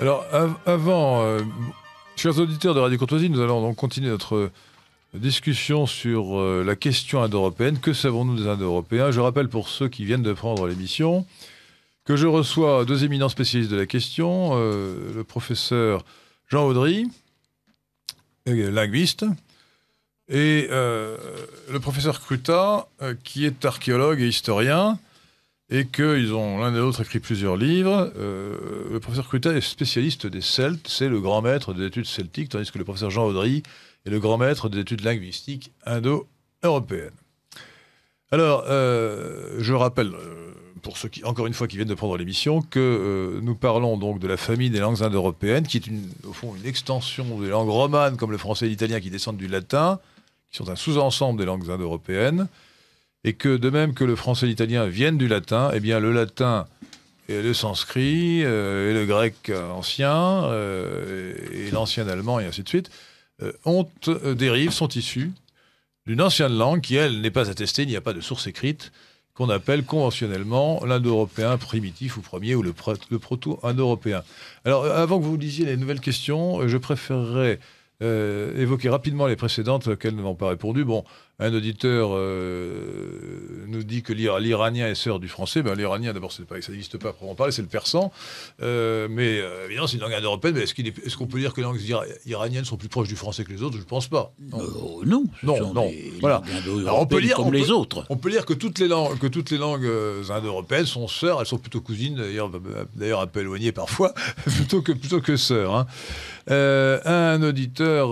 Alors, avant, euh, chers auditeurs de Radio Courtoisie, nous allons donc continuer notre euh, discussion sur euh, la question indo-européenne. Que savons-nous des indo-européens Je rappelle pour ceux qui viennent de prendre l'émission que je reçois deux éminents spécialistes de la question, le professeur Jean Audry, linguiste, et le professeur Cruta, qui est archéologue et historien et qu'ils ont l'un et l'autre écrit plusieurs livres. Euh, le professeur Cruta est spécialiste des Celtes, c'est le grand maître des études celtiques, tandis que le professeur Jean Audry est le grand maître des études linguistiques indo-européennes. Alors, euh, je rappelle, euh, pour ceux qui, encore une fois, qui viennent de prendre l'émission, que nous parlons donc de la famille des langues indo-européennes, qui est au fond une extension des langues romanes, comme le français et l'italien, qui descendent du latin, qui sont un sous-ensemble des langues indo-européennes et que de même que le français et l'italien viennent du latin, eh bien le latin et le sanskrit euh, et le grec ancien euh, et, l'ancien allemand et ainsi de suite euh, ont dérivent sont issus d'une ancienne langue qui elle n'est pas attestée, il n'y a pas de source écrite qu'on appelle conventionnellement l'indo-européen primitif ou premier ou le, proto-indo-européen. Alors avant que vous disiez les nouvelles questions, je préférerais évoquer rapidement les précédentes qu'elles nous pas répondu. Bon, un auditeur euh, nous dit que l'iranien est sœur du français. Ben, l'iranien, d'abord, ça n'existe pas pour en parler, c'est le persan. Euh, mais euh, évidemment, c'est une langue indo européenne. est-ce qu'on peut dire que les langues iraniennes sont plus proches du français que les autres Je ne pense pas. Non, non. non, Voilà. on peut lire, les que toutes les langues, que toutes les langues indo-européennes sont sœurs. Elles sont plutôt cousines, d'ailleurs un peu éloignées parfois, plutôt que, plutôt sœurs. Hein. un auditeur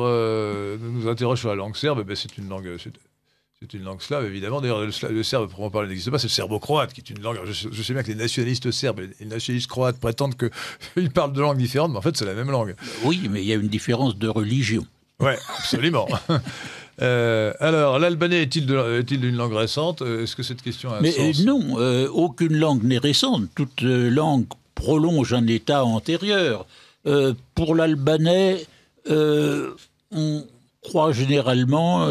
nous interroge sur la langue serbe. Ben, c'est une langue c'est une langue slave, évidemment. D'ailleurs, le, serbe, pour en parler, n'existe pas. C'est le serbo-croate qui est une langue. Je, sais bien que les nationalistes serbes et les nationalistes croates prétendent qu'ils parlent de langues différentes, mais en fait, c'est la même langue. Oui, mais il y a une différence de religion. Oui, absolument. Euh, alors, l'albanais est-il d'une langue récente euh, Est-ce que cette question a un Mais euh, sens non, aucune langue n'est récente. Toute langue prolonge un état antérieur. pour l'albanais, on croit généralement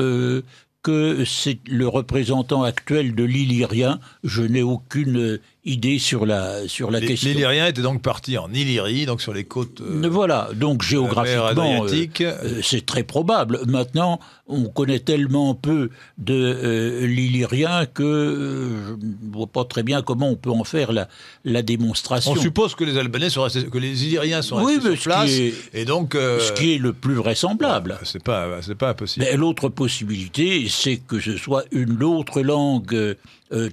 que c'est le représentant actuel de l'Illyrien. Je n'ai aucune euh, idée sur la, sur la question. Les donc parti en Illyrie, donc sur les côtes. Euh, voilà, donc euh, géographiquement, euh, c'est très probable. Maintenant, on connaît tellement peu de euh, l'Illyrien que je ne vois pas très bien comment on peut en faire la, la démonstration. On suppose que les Albanais sont que les Illyriens sont restés sur place, et donc ce qui est le plus vraisemblable. c'est pas, c'est pas possible. l'autre possibilité, c'est que ce soit une autre langue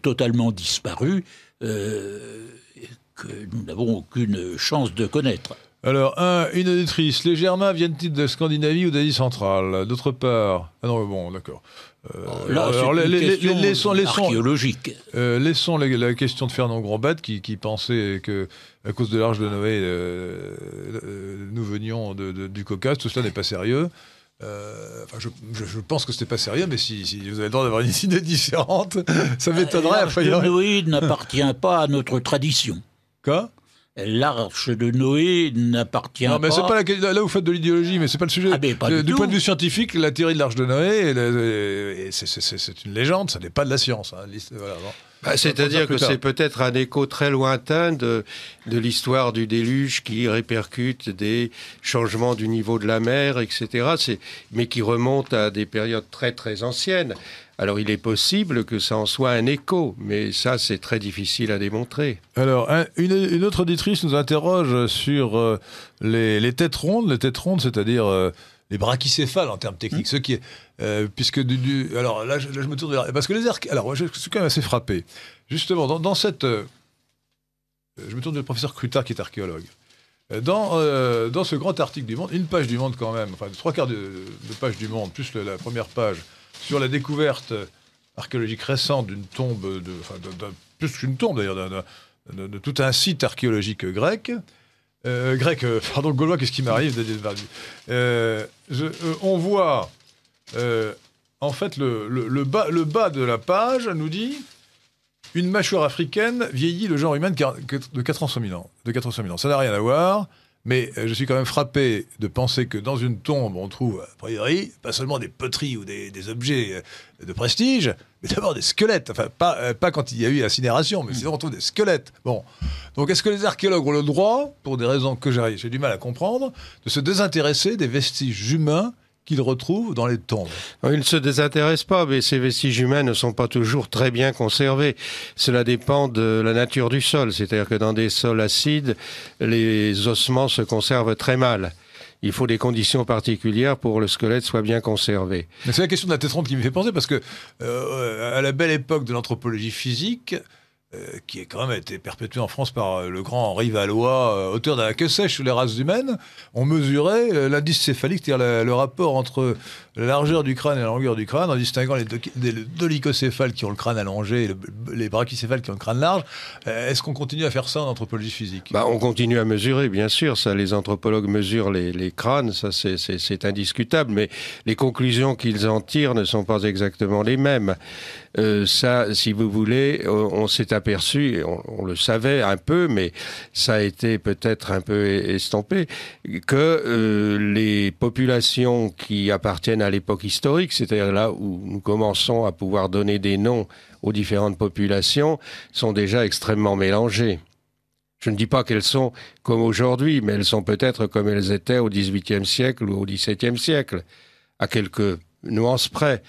totalement disparue euh, que nous n'avons aucune chance de connaître. Alors, un, une auditrice. Les Germains viennent-ils de Scandinavie ou d'Asie centrale D'autre part. Ah non, bon, d'accord. Euh, laissons, laissons euh, la, question de Fernand Grombat qui, qui, pensait que, à cause de l'Arche de Noé, nous venions du Caucase. Tout cela n'est pas sérieux. Euh, enfin, je, pense que c'était pas sérieux, mais si, vous avez le droit d'avoir une idée différente, ça euh, m'étonnerait. L'arche de Noé n'appartient pas à notre tradition. Quoi L'arche de Noé n'appartient pas. là vous faites de l'idéologie, mais c'est pas le sujet. Ah, du, point de vue scientifique, la théorie de l'arche de Noé, c'est une légende, ça n'est pas de la science. Hein, voilà, bah, c'est-à-dire que c'est peut-être un écho très lointain de, l'histoire du déluge qui répercute des changements du niveau de la mer, etc., mais qui remonte à des périodes très très anciennes. Alors il est possible que ça en soit un écho, mais ça c'est très difficile à démontrer. Alors une, autre auditrice nous interroge sur euh, les, têtes rondes, les têtes rondes, c'est-à-dire euh, les brachycéphales en termes techniques, mm. ceux qui euh, puisque du, alors là je, me tourne vers, parce que les arcs alors je, suis quand même assez frappé justement dans, cette euh, je me tourne vers le professeur Crutard qui est archéologue euh, dans, dans ce grand article du Monde une page du Monde quand même enfin trois quarts de, page du Monde plus la première page sur la découverte archéologique récente d'une tombe de, enfin, plus qu'une tombe d'ailleurs de, tout un site archéologique grec grec pardon gaulois qu'est-ce qui m'arrive on voit euh, en fait, le, bas, de la page nous dit Une mâchoire africaine vieillit le genre humain de 400 000 ans. De 400 Ça n'a rien à voir. Mais euh, je suis quand même frappé de penser que dans une tombe, on trouve, a priori, pas seulement des poteries ou des, objets euh, de prestige, mais d'abord des squelettes. Enfin, pas, quand il y a eu incinération, mais sinon on trouve des squelettes. Bon. Donc est-ce que les archéologues ont le droit, pour des raisons que j'ai du mal à comprendre, de se désintéresser des vestiges humains Qu'ils retrouve dans les tombes. Ils ne se désintéressent pas, mais ces vestiges humains ne sont pas toujours très bien conservés. Cela dépend de la nature du sol, c'est-à-dire que dans des sols acides, les ossements se conservent très mal. Il faut des conditions particulières pour que le squelette soit bien conservé. C'est la question de la tétrompe qui me fait penser, parce que euh, à la belle époque de l'anthropologie physique, euh, qui a quand même été perpétué en France par euh, le grand Henri Valois, euh, auteur de la queue sèche sur les races humaines, on mesurait l'indice céphalique, c'est-à-dire le, rapport entre la largeur du crâne et la longueur du crâne, en distinguant les, dolichocéphales qui ont le crâne allongé et les brachycéphales qui ont le crâne large. Est-ce qu'on continue à faire ça en anthropologie physique bah, On continue à mesurer, bien sûr. Ça, les anthropologues mesurent les, crânes, ça c'est indiscutable, mais les conclusions qu'ils en tirent ne sont pas exactement les mêmes. Euh, ça, si vous voulez, on, s'est aperçu, on, le savait un peu, mais ça a été peut-être un peu estompé, que euh, les populations qui appartiennent à l'époque historique, c'est-à-dire là où nous commençons à pouvoir donner des noms aux différentes populations, sont déjà extrêmement mélangées. Je ne dis pas qu'elles sont comme aujourd'hui, mais elles sont peut-être comme elles étaient au XVIIIe siècle ou au XVIIe siècle, à quelques nuance près.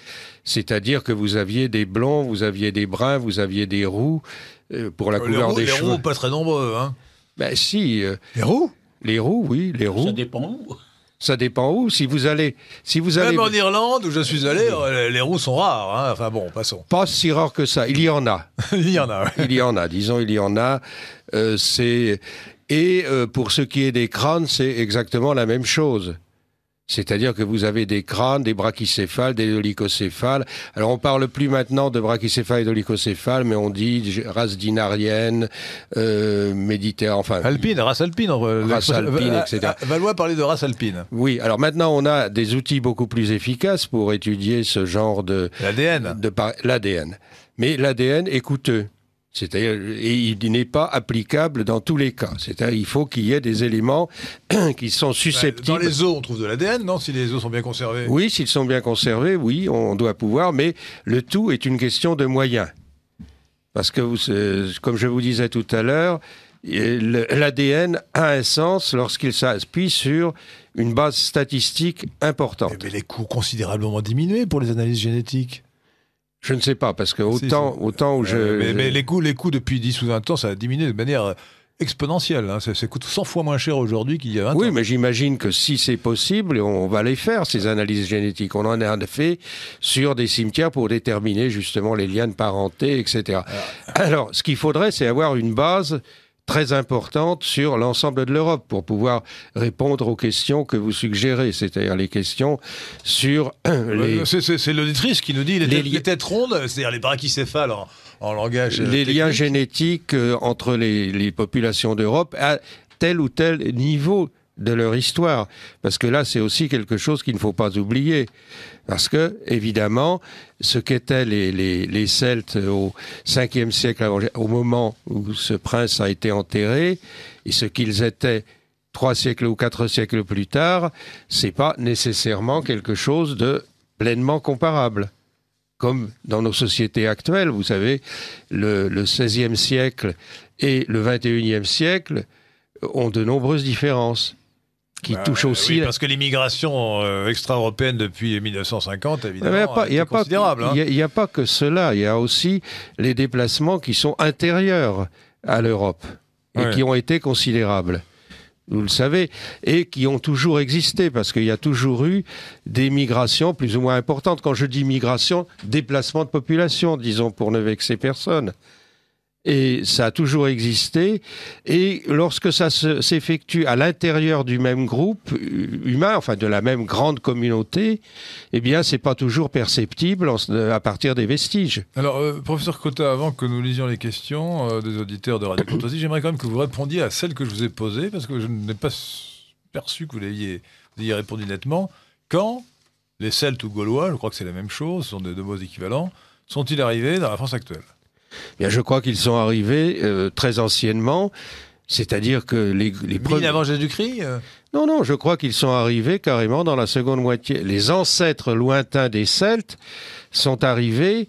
C'est-à-dire que vous aviez des blonds, vous aviez des bruns, vous aviez des roux euh, pour la euh, couleur des cheveux. Les roux, pas très nombreux, hein Ben si. Euh, les roux Les roux, oui, les roux. Ça dépend où. Ça dépend où. Si vous allez, si vous allez. Même en Irlande où je suis allé, les roux sont rares. Hein. Enfin bon, passons. Pas si rares que ça. Il y en a. il y en a. Il y en a. Disons, il y en a. c'est et pour ce qui est des crânes, c'est exactement la même chose. C'est-à-dire que vous avez des crânes, des brachycéphales, des olicocéphales. Alors on parle plus maintenant de brachycéphales et d'olicocéphales, mais on dit race dinarienne, euh, enfin... Alpine, race alpine. Race alpine, euh, etc. Euh, Valois parlait de race alpine. Oui, alors maintenant on a des outils beaucoup plus efficaces pour étudier ce genre de... L'ADN. De, L'ADN. Mais l'ADN est coûteux. C'est-à-dire, il n'est pas applicable dans tous les cas. C'est-à-dire, il faut qu'il y ait des éléments qui sont bah, susceptibles. Dans les os, on trouve de l'ADN, non Si les os sont bien conservés. Oui, s'ils sont bien conservés, oui, on doit pouvoir. Mais le tout est une question de moyens, parce que, euh, comme je vous disais tout à l'heure, l'ADN a un sens lorsqu'il s'appuie sur une base statistique importante. Eh, mais les coûts considérablement diminués pour les analyses génétiques. Je ne sais pas, parce que autant, autant où je. Euh, mais, les, coûts, les coûts depuis 10 ou 20 ans, ça a diminué de manière euh, exponentielle. Hein. Ça, coûte 100 fois moins cher aujourd'hui qu'il y a 20 oui, ans. Oui, mais j'imagine que si c'est possible, on va les faire, ces analyses génétiques. On en a fait sur des cimetières pour déterminer justement les liens de parenté, etc. Ah. Alors, ce qu'il faudrait, c'est avoir une base très importante sur l'ensemble de l'Europe pour pouvoir répondre aux questions que vous suggérez, c'est-à-dire les questions sur euh, euh, les... C'est l'auditrice qui nous dit les, têtes, rondes, c'est-à-dire les brachycéphales en, langage... Euh, les liens génétiques entre les, populations d'Europe à tel ou tel niveau de leur histoire. Parce que là, c'est aussi quelque chose qu'il ne faut pas oublier. Parce que, évidemment, ce qu'étaient les, Celtes au 5e siècle, au moment où ce prince a été enterré, et ce qu'ils étaient trois siècles ou quatre siècles plus tard, c'est pas nécessairement quelque chose de pleinement comparable comme dans nos sociétés actuelles. Vous savez, le, 16e siècle et le 21e siècle ont de nombreuses différences qui bah touche aussi. Euh, parce que l'immigration euh, extra-européenne depuis 1950, évidemment, il n'y a, pas, Il n'y hein. a, pas que cela, il y a aussi les déplacements qui sont intérieurs à l'Europe et qui ont été considérables vous le savez, et qui ont toujours existé, parce qu'il y a toujours eu des migrations plus ou moins importantes. Quand je dis migration, déplacement de population, disons, pour ne vexer personne et ça a toujours existé. Et lorsque ça s'effectue à l'intérieur du même groupe euh, humain, enfin de la même grande communauté, eh bien, c'est pas toujours perceptible euh, à partir des vestiges. Alors, euh, professeur Cotta, avant que nous lisions les questions des auditeurs de Radio Courtoisie, j'aimerais quand même que vous répondiez à celle que je vous ai posée, parce que je n'ai pas perçu que vous l'ayez répondu nettement. Quand les Celtes ou Gaulois, je crois que c'est la même chose, sont des deux mots équivalents, sont-ils arrivés dans la France actuelle eh bien, je crois qu'ils sont arrivés euh, très anciennement, c'est-à-dire que les, les premiers... avant Jésus-Christ euh Non, non, je crois qu'ils sont arrivés carrément dans la seconde moitié. Les ancêtres lointains des Celtes sont arrivés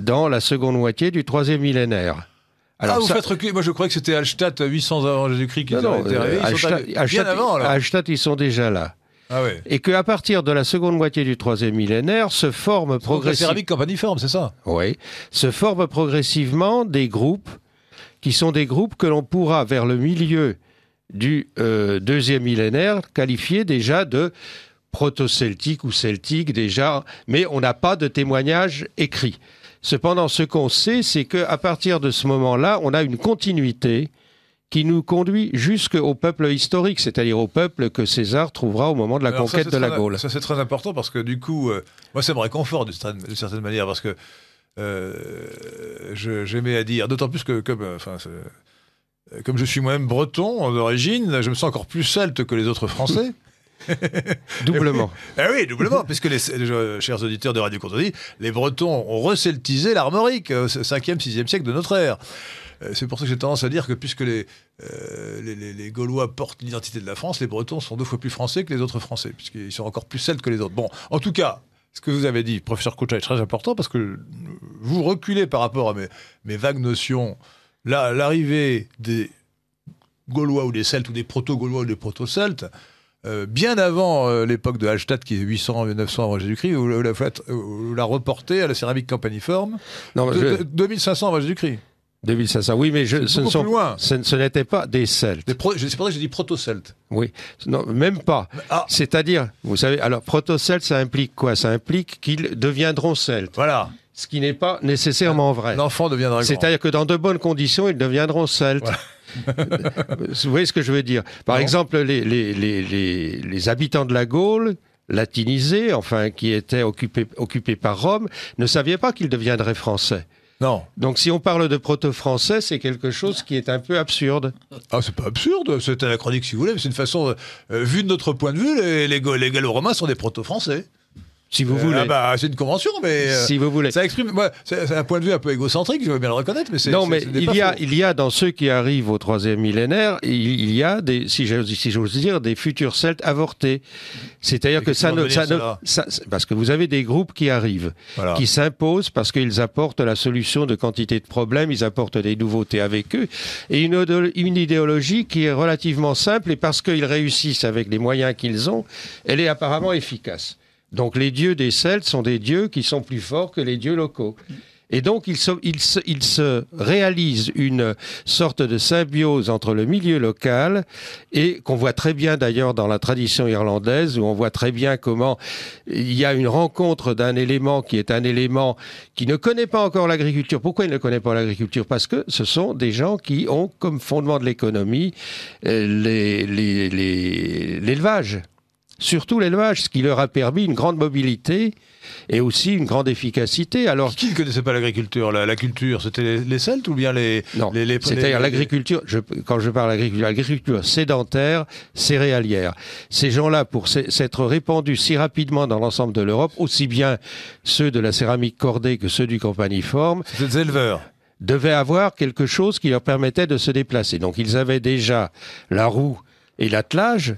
dans la seconde moitié du troisième millénaire. Alors ah, vous faites reculer. Moi, je croyais que c'était Hallstatt, 800 avant Jésus-Christ, qui était arrivé, sont bien avant, alors. Hallstatt, ils sont déjà là. Ah Et qu'à partir de la seconde moitié du troisième millénaire, se forment progressivement. des groupes qui sont des groupes que l'on pourra, vers le milieu du euh, deuxième millénaire, qualifier déjà de proto celtiques ou celtiques. déjà, mais on n'a pas de témoignages écrits. Cependant, ce qu'on sait, c'est qu'à partir de ce moment-là, on a une continuité qui nous conduit jusqu'au peuple historique, c'est-à-dire au peuple que César trouvera au moment de la conquête de la Gaule. Ça, c'est très important parce que du coup, euh, moi, ça me réconforte d'une certaine manière parce que euh, j'aimais à dire, d'autant plus que comme, euh, enfin, comme je suis moi-même breton d'origine, je me sens encore plus celte que les autres Français. doublement. Ah oui, doublement, puisque les, chers auditeurs de Radio Contredit, les Bretons ont receltisé l'armorique au 5e, 6e siècle de notre ère. Euh, c'est pour ça que j'ai tendance à dire que puisque euh, les, les, Gaulois portent l'identité de la France, les Bretons sont deux fois plus français que les autres Français, puisqu'ils sont encore plus celtes que les autres. Bon, en tout cas, ce que vous avez dit, professeur Koucha, est très important parce que vous reculez par rapport à mes, vagues notions. Là, L'arrivée des Gaulois ou des Celtes ou des proto-Gaulois ou des proto-Celtes, euh, bien avant l'époque de Hallstatt, qui est 800-900 avant Jésus-Christ, vous, la reportez à la céramique campaniforme, 2500 avant Jésus-Christ ça oui, mais je, ce, ne sont, ce, n'était pas des Celtes. Des c'est pour ça que j'ai dit proto-celtes. Oui, non, même pas. Ah. C'est-à-dire, vous savez, alors proto-celtes, ça implique quoi Ça implique qu'ils deviendront celtes. Voilà. Ce qui n'est pas nécessairement vrai. L'enfant deviendra C'est-à-dire que dans de bonnes conditions, ils deviendront celtes. vous voyez ce que je veux dire Par exemple, les, les, les, les habitants de la Gaule latinisés, enfin, qui étaient occupés, occupés par Rome, ne savaient pas qu'ils deviendraient français. Donc si on parle de proto-français, c'est quelque chose qui est un peu absurde. Ah, c'est pas absurde, c'est anachronique si vous voulez, mais c'est une façon, euh, euh, vue vu de notre point de vue, les, les, les gallo-romains sont des proto-français. Si vous euh, voulez. Ah bah, c'est une convention, mais. Euh, si vous voulez. Ça exprime. c'est un point de vue un peu égocentrique, je veux bien le reconnaître, mais c'est. Non, mais il y, a, il y a dans ceux qui arrivent au troisième millénaire, il, y a des, si j'ose dire, des futurs Celtes avortés. C'est-à-dire que, ça ne. Ça parce que vous avez des groupes qui arrivent, qui s'imposent parce qu'ils apportent la solution de quantité de problèmes, ils apportent des nouveautés avec eux, et une, une idéologie qui est relativement simple, et parce qu'ils réussissent avec les moyens qu'ils ont, elle est apparemment efficace. Donc les dieux des Celtes sont des dieux qui sont plus forts que les dieux locaux. Et donc ils se, réalisent une sorte de symbiose entre le milieu local et qu'on voit très bien d'ailleurs dans la tradition irlandaise où on voit très bien comment il y a une rencontre d'un élément qui est un élément qui ne connaît pas encore l'agriculture. Pourquoi il ne connaît pas l'agriculture Parce que ce sont des gens qui ont comme fondement de l'économie euh, l'élevage. Surtout l'élevage, ce qui leur a permis une grande mobilité et aussi une grande efficacité. Alors, qui ne connaissait pas l'agriculture la, culture, c'était les, Celtes ou bien les. Non, c'est-à-dire l'agriculture, quand je parle d'agriculture, l'agriculture sédentaire, céréalière. Ces gens-là, pour s'être répandus si rapidement dans l'ensemble de l'Europe, aussi bien ceux de la céramique cordée que ceux du campaniforme. C'est des éleveurs devaient avoir quelque chose qui leur permettait de se déplacer. Donc ils avaient déjà la roue et l'attelage,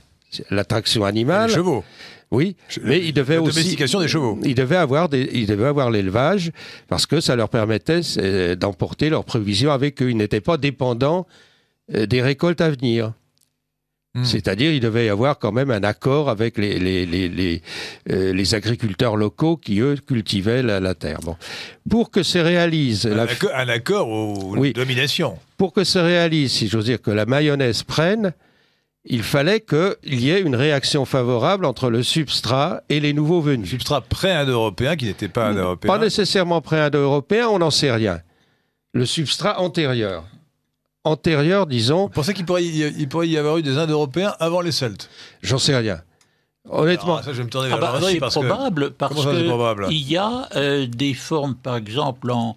l'attraction animale. Les chevaux. Oui, mais il devait aussi. Domestication des chevaux. Ils devaient avoir des, avoir l'élevage parce que ça leur permettait euh, d'emporter leurs provisions avec eux. Ils n'étaient pas dépendants euh, des récoltes à venir. Hmm. C'est-à-dire, il devait y avoir quand même un accord avec les, les, les, euh, agriculteurs locaux qui, eux, cultivaient la, terre. Pour que se réalise... Un, accord, un accord oui. Pour que se réalise, si j'ose dire, que la mayonnaise prenne, il fallait qu'il y ait une réaction favorable entre le substrat et les nouveaux venus. Substrat pré-indo-européen qui n'était pas indo-européen. Pas nécessairement pré-indo-européen, on n'en sait rien. Le substrat antérieur. Antérieur, disons. Pour ça qu'il pourrait, y avoir eu des Indo-européens avant les Celtes J'en sais rien. Honnêtement, ça, je me ah bah, c'est probable parce qu'il y a euh, des formes, par exemple en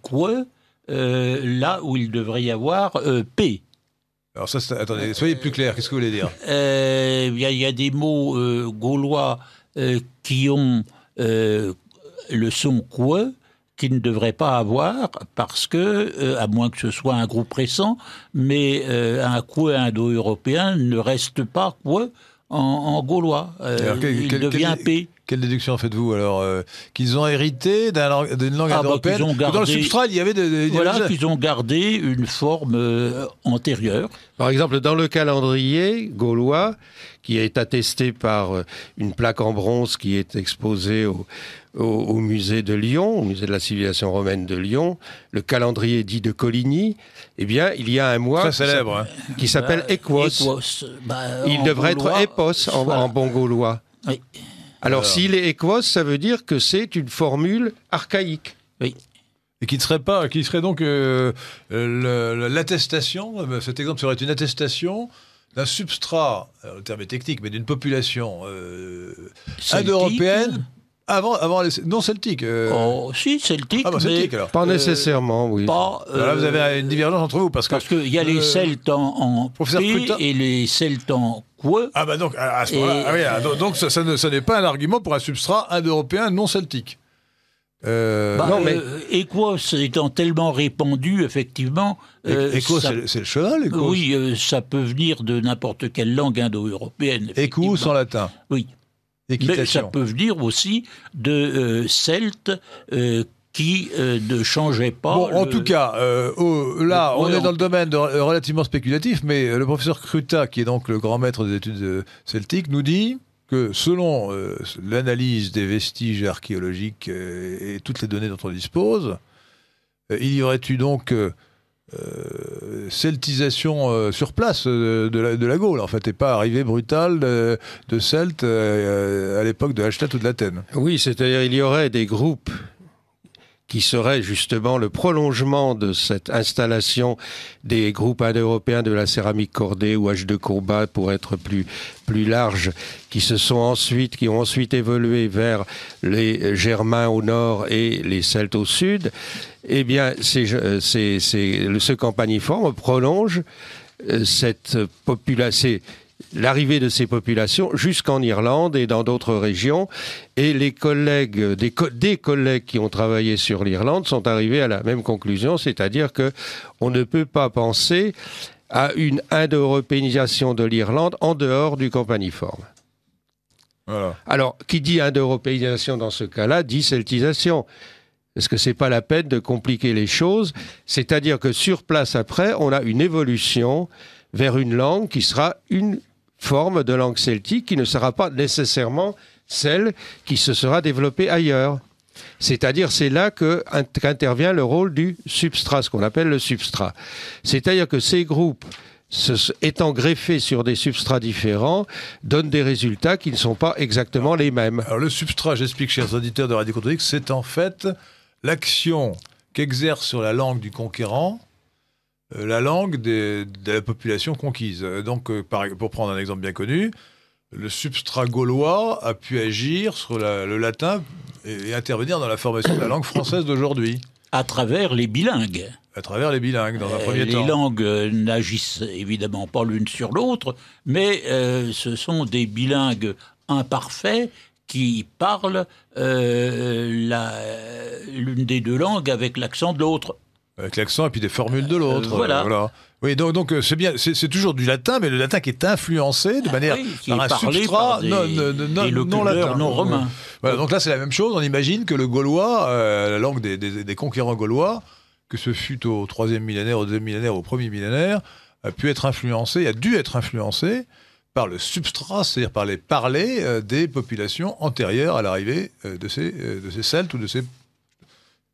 quoi, euh, euh, là où il devrait y avoir P. Alors ça, attendez, euh, soyez plus clair, qu'est-ce que vous voulez dire euh, Il y, a des mots euh, gaulois qui ont le son quoi qui ne devrait pas avoir parce que, à moins que ce soit un groupe récent, mais un quoi indo-européen ne reste pas quoi en, gaulois. il devient P. Quelle déduction faites-vous alors euh, Qu'ils ont hérité d'une langue ah, bah, européenne Dans le substrat, il y avait des. voilà, qu'ils ont gardé une forme euh, antérieure. Par exemple, dans le calendrier gaulois, qui est attesté par euh, une plaque en bronze qui est exposée au, musée de Lyon, au musée de la civilisation romaine de Lyon, le calendrier dit de Coligny, eh bien, il y a un mois Très célèbre, qui hein. s'appelle Equos. Bah, bah, il devrait être Epos en, bon gaulois. Oui. Alors, s'il est équos, ça veut dire que c'est une formule archaïque. Oui. Et qui ne serait pas, qui serait donc euh, euh, l'attestation, euh, bah, cet exemple serait une attestation d'un substrat, le terme est technique, mais d'une population euh, indo-européenne avant, avant les, non celtique. Oh, si, celtique. Ah, bah, mais Pas nécessairement, oui. Bah, là, vous avez une divergence entre vous. Parce qu'il y a les Celtes en, en et les Celtes en ah bah donc, à ce moment ah ah, donc ça, n'est pas un argument pour un substrat indo-européen non celtique. Euh, bah, non, mais... Euh, étant tellement répandu, effectivement. Euh, c'est le cheval, Oui, euh, ça peut venir de n'importe quelle langue indo-européenne. Équus en latin Oui. Mais ça peut venir aussi de euh, celtes qui euh, ne changeait pas. en tout cas, euh, là, on est dans le domaine euh, relativement spéculatif, mais le professeur Cruta, qui est donc le grand maître des études celtiques, nous dit que selon l'analyse des vestiges archéologiques et toutes les données dont on dispose, il y aurait eu donc celtisation sur place de, la, de, la, Gaule, en fait, et pas arrivée brutale de, Celtes à l'époque de Hachette ou de l'Athènes. Oui, c'est-à-dire il y aurait des groupes qui serait justement le prolongement de cette installation des groupes indo-européens de la céramique cordée ou h de combat pour être plus, plus large, qui se sont ensuite, qui ont ensuite évolué vers les Germains au nord et les Celtes au sud, eh bien, euh, ce campagniforme prolonge euh, cette population, l'arrivée de ces populations jusqu'en Irlande et dans d'autres régions. Et les collègues, des, collègues qui ont travaillé sur l'Irlande sont arrivés à la même conclusion, c'est-à-dire que on ne peut pas penser à une indo-européanisation de l'Irlande en dehors du campaniforme. Voilà. Alors, qui dit indo-européanisation dans ce cas-là, dit celtisation. Est-ce que c'est pas la peine de compliquer les choses. C'est-à-dire que sur place après, on a une évolution vers une langue qui sera une forme de langue celtique qui ne sera pas nécessairement celle qui se sera développée ailleurs. C'est-à-dire, c'est là qu'intervient le rôle du substrat, ce qu'on appelle le substrat. C'est-à-dire que ces groupes étant greffés sur des substrats différents, donnent des résultats qui ne sont pas exactement les mêmes. Alors le substrat, j'explique, chers auditeurs de Radio c'est en fait l'action qu'exerce sur la langue du conquérant euh, la langue des, de la population conquise. Euh, donc, euh, pour prendre un exemple bien connu, le substrat gaulois a pu agir sur le latin et, intervenir dans la formation de la langue française d'aujourd'hui. À travers les bilingues à travers les bilingues dans un premier temps. Les langues n'agissent évidemment pas l'une sur l'autre, mais ce sont des bilingues imparfaits qui parlent l'une des deux langues avec l'accent de l'autre avec l'accent et puis des formules de l'autre. Euh, voilà. Oui, donc donc euh, c'est bien, c'est toujours du latin, mais le latin qui est influencé de manière par un substrat non, latin, romain. Voilà, donc là c'est la même chose. On imagine que le gaulois, euh, la langue des, des, conquérants gaulois, que ce fut au troisième millénaire, au deuxième millénaire, au premier millénaire, a pu être influencé, a dû être influencé par le substrat, c'est-à-dire par les parlers des populations antérieures à l'arrivée de, ces, de ces Celtes ou de ces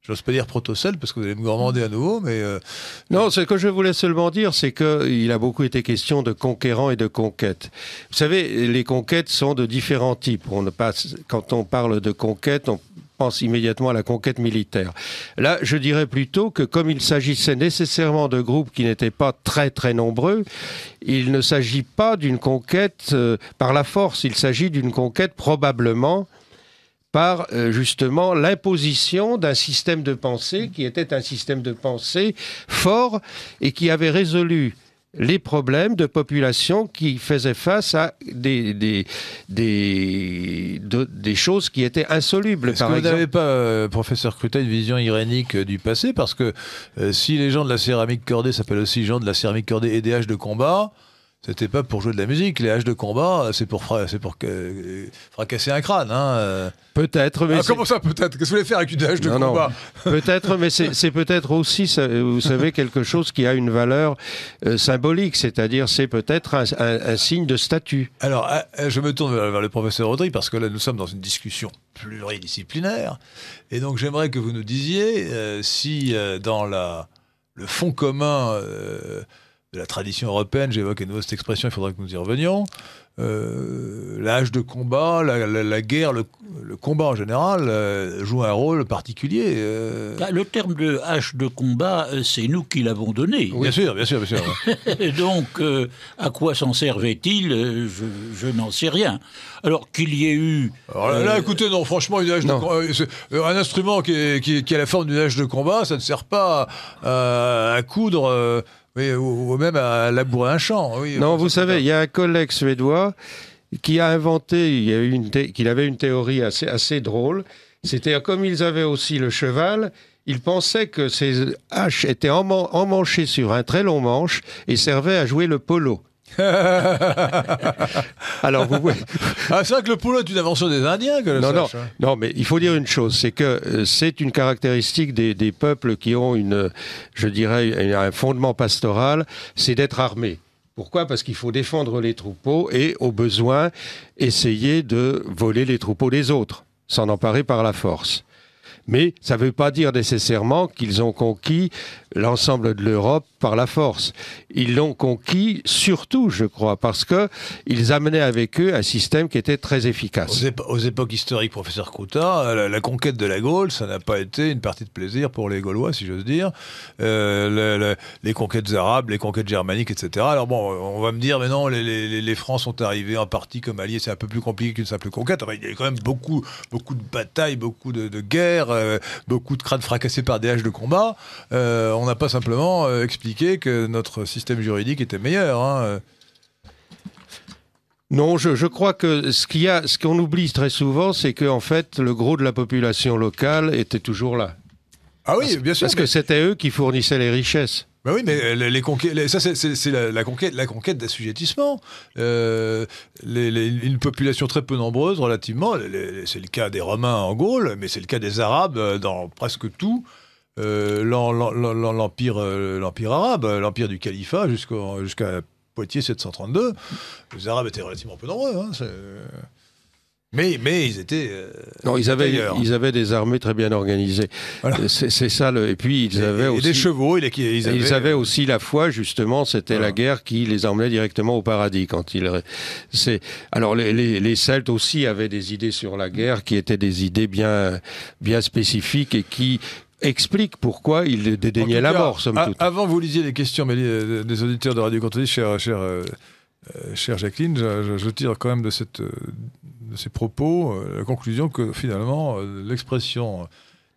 J'ose pas dire protocell parce que vous allez me gourmander à nouveau, mais. Euh, non, ce que je voulais seulement dire, c'est qu'il a beaucoup été question de conquérants et de conquêtes. Vous savez, les conquêtes sont de différents types. On passe, quand on parle de conquête, on pense immédiatement à la conquête militaire. Là, je dirais plutôt que comme il s'agissait nécessairement de groupes qui n'étaient pas très très nombreux, il ne s'agit pas d'une conquête euh, par la force, il s'agit d'une conquête probablement par euh, justement l'imposition d'un système de pensée qui était un système de pensée fort et qui avait résolu les problèmes de population qui faisaient face à des, choses qui étaient insolubles. Est-ce que vous n'avez pas, euh, professeur Cruta, une vision irénique euh, du passé Parce que si les gens de la céramique cordée s'appellent aussi gens de la céramique cordée et des de combat, c'était pas pour jouer de la musique. Les haches de combat, c'est pour, pour fracasser un crâne. Hein. Peut-être, mais. Ah, comment ça, peut-être Qu'est-ce que vous voulez faire avec une hache de combat Peut-être, mais c'est peut-être aussi, vous savez, quelque chose qui a une valeur euh, symbolique. C'est-à-dire, c'est peut-être un, signe de statut. Alors, euh, euh, je me tourne vers, le professeur Audry, parce que là, nous sommes dans une discussion pluridisciplinaire. Et donc, j'aimerais que vous nous disiez si, dans la, le fond commun de la tradition européenne, j'évoque une nouveau cette expression, il faudra que nous y revenions. Euh, L'âge de combat, la, guerre, le, combat en général euh, joue un rôle particulier. Euh. Bah, le terme de âge de combat, euh, c'est nous qui l'avons donné. Bien sûr, bien sûr, bien sûr. Donc, à quoi s'en servait-il Je, n'en sais rien. Alors qu'il y ait eu. Alors là, écoutez, non, franchement, une âge De, un instrument qui, a la forme d'une âge de combat, ça ne sert pas à coudre ou, même à labourer un champ. non, vous savez, il y a un collègue suédois qui a inventé, il y a une avait une théorie assez, assez drôle. C'est-à-dire, comme ils avaient aussi le cheval, ils pensaient que ces haches étaient emmanchées sur un très long manche et servaient à jouer le polo. Alors, vous voyez. Ah, c'est vrai que le polo est une invention des Indiens, que non, hein. non, mais il faut dire une chose c'est que euh, c'est une caractéristique des, peuples qui ont une, je dirais, un fondement pastoral, c'est d'être armés. Pourquoi Parce qu'il faut défendre les troupeaux et, au besoin, essayer de voler les troupeaux des autres, s'en emparer par la force. Mais ça ne veut pas dire nécessairement qu'ils ont conquis l'ensemble de l'Europe par la force. Ils l'ont conquis surtout, je crois, parce que ils amenaient avec eux un système qui était très efficace. Aux, époques historiques, professeur Coutard, euh, la, conquête de la Gaule, ça n'a pas été une partie de plaisir pour les Gaulois, si j'ose dire. Euh, les conquêtes arabes, les conquêtes germaniques, etc. Alors bon, euh, on va me dire, mais non, les, les, Francs sont arrivés en partie comme alliés, c'est un peu plus compliqué qu'une simple conquête. il y a quand même beaucoup, beaucoup de batailles, beaucoup de, guerres, beaucoup de crânes fracassés par des haches de combat. on n'a pas simplement euh, expliqué que notre système juridique était meilleur. Hein, euh. Non, je, crois que ce qu'il y a, ce qu'on oublie très souvent, c'est qu'en fait, le gros de la population locale était toujours là. Ah oui, bien sûr. Parce que c'était eux qui fournissaient les richesses. Bah oui, mais les, conquêtes, ça c'est la, conquête, la conquête d'assujettissement. Euh, une population très peu nombreuse, relativement. C'est le cas des Romains en Gaule, mais c'est le cas des Arabes dans presque tout euh, l'empire euh, l'empire arabe, euh, l'empire du califat jusqu'à Poitiers 732. Les Arabes étaient relativement peu nombreux. Hein, mais, mais ils étaient. non, ils avaient, ils avaient des armées très bien organisées. C'est ça. Et puis, ils avaient aussi. des chevaux. ils, avaient... ils, avaient... aussi la foi, justement. C'était la guerre qui les emmenait directement au paradis. quand ils... Alors, les, les, Celtes aussi avaient des idées sur la guerre qui étaient des idées bien, bien spécifiques et qui, explique pourquoi il dédaignait la mort, somme toute. Avant, vous lisiez les questions euh, des auditeurs de Radio Cantonais, cher, cher, euh, euh, cher Jacqueline, je, tire quand même de, cette, de ces propos la conclusion que finalement, l'expression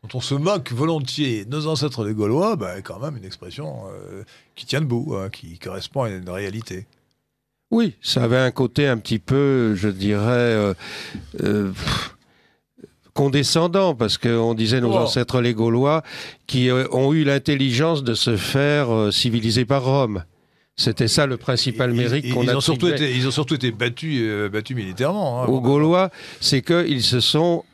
dont on se moque volontiers, nos ancêtres les Gaulois, bah, est quand même une expression qui tient debout, hein, qui correspond à une réalité. Oui, ça avait un côté un petit peu, je dirais, condescendant, parce qu'on disait nos ancêtres les Gaulois, qui euh, ont eu l'intelligence de se faire euh, civiliser par Rome. C'était ça le principal mérite qu'on a. surtout ils ont surtout été battus, euh, militairement. Hein, Aux Gaulois, c'est qu'ils se sont,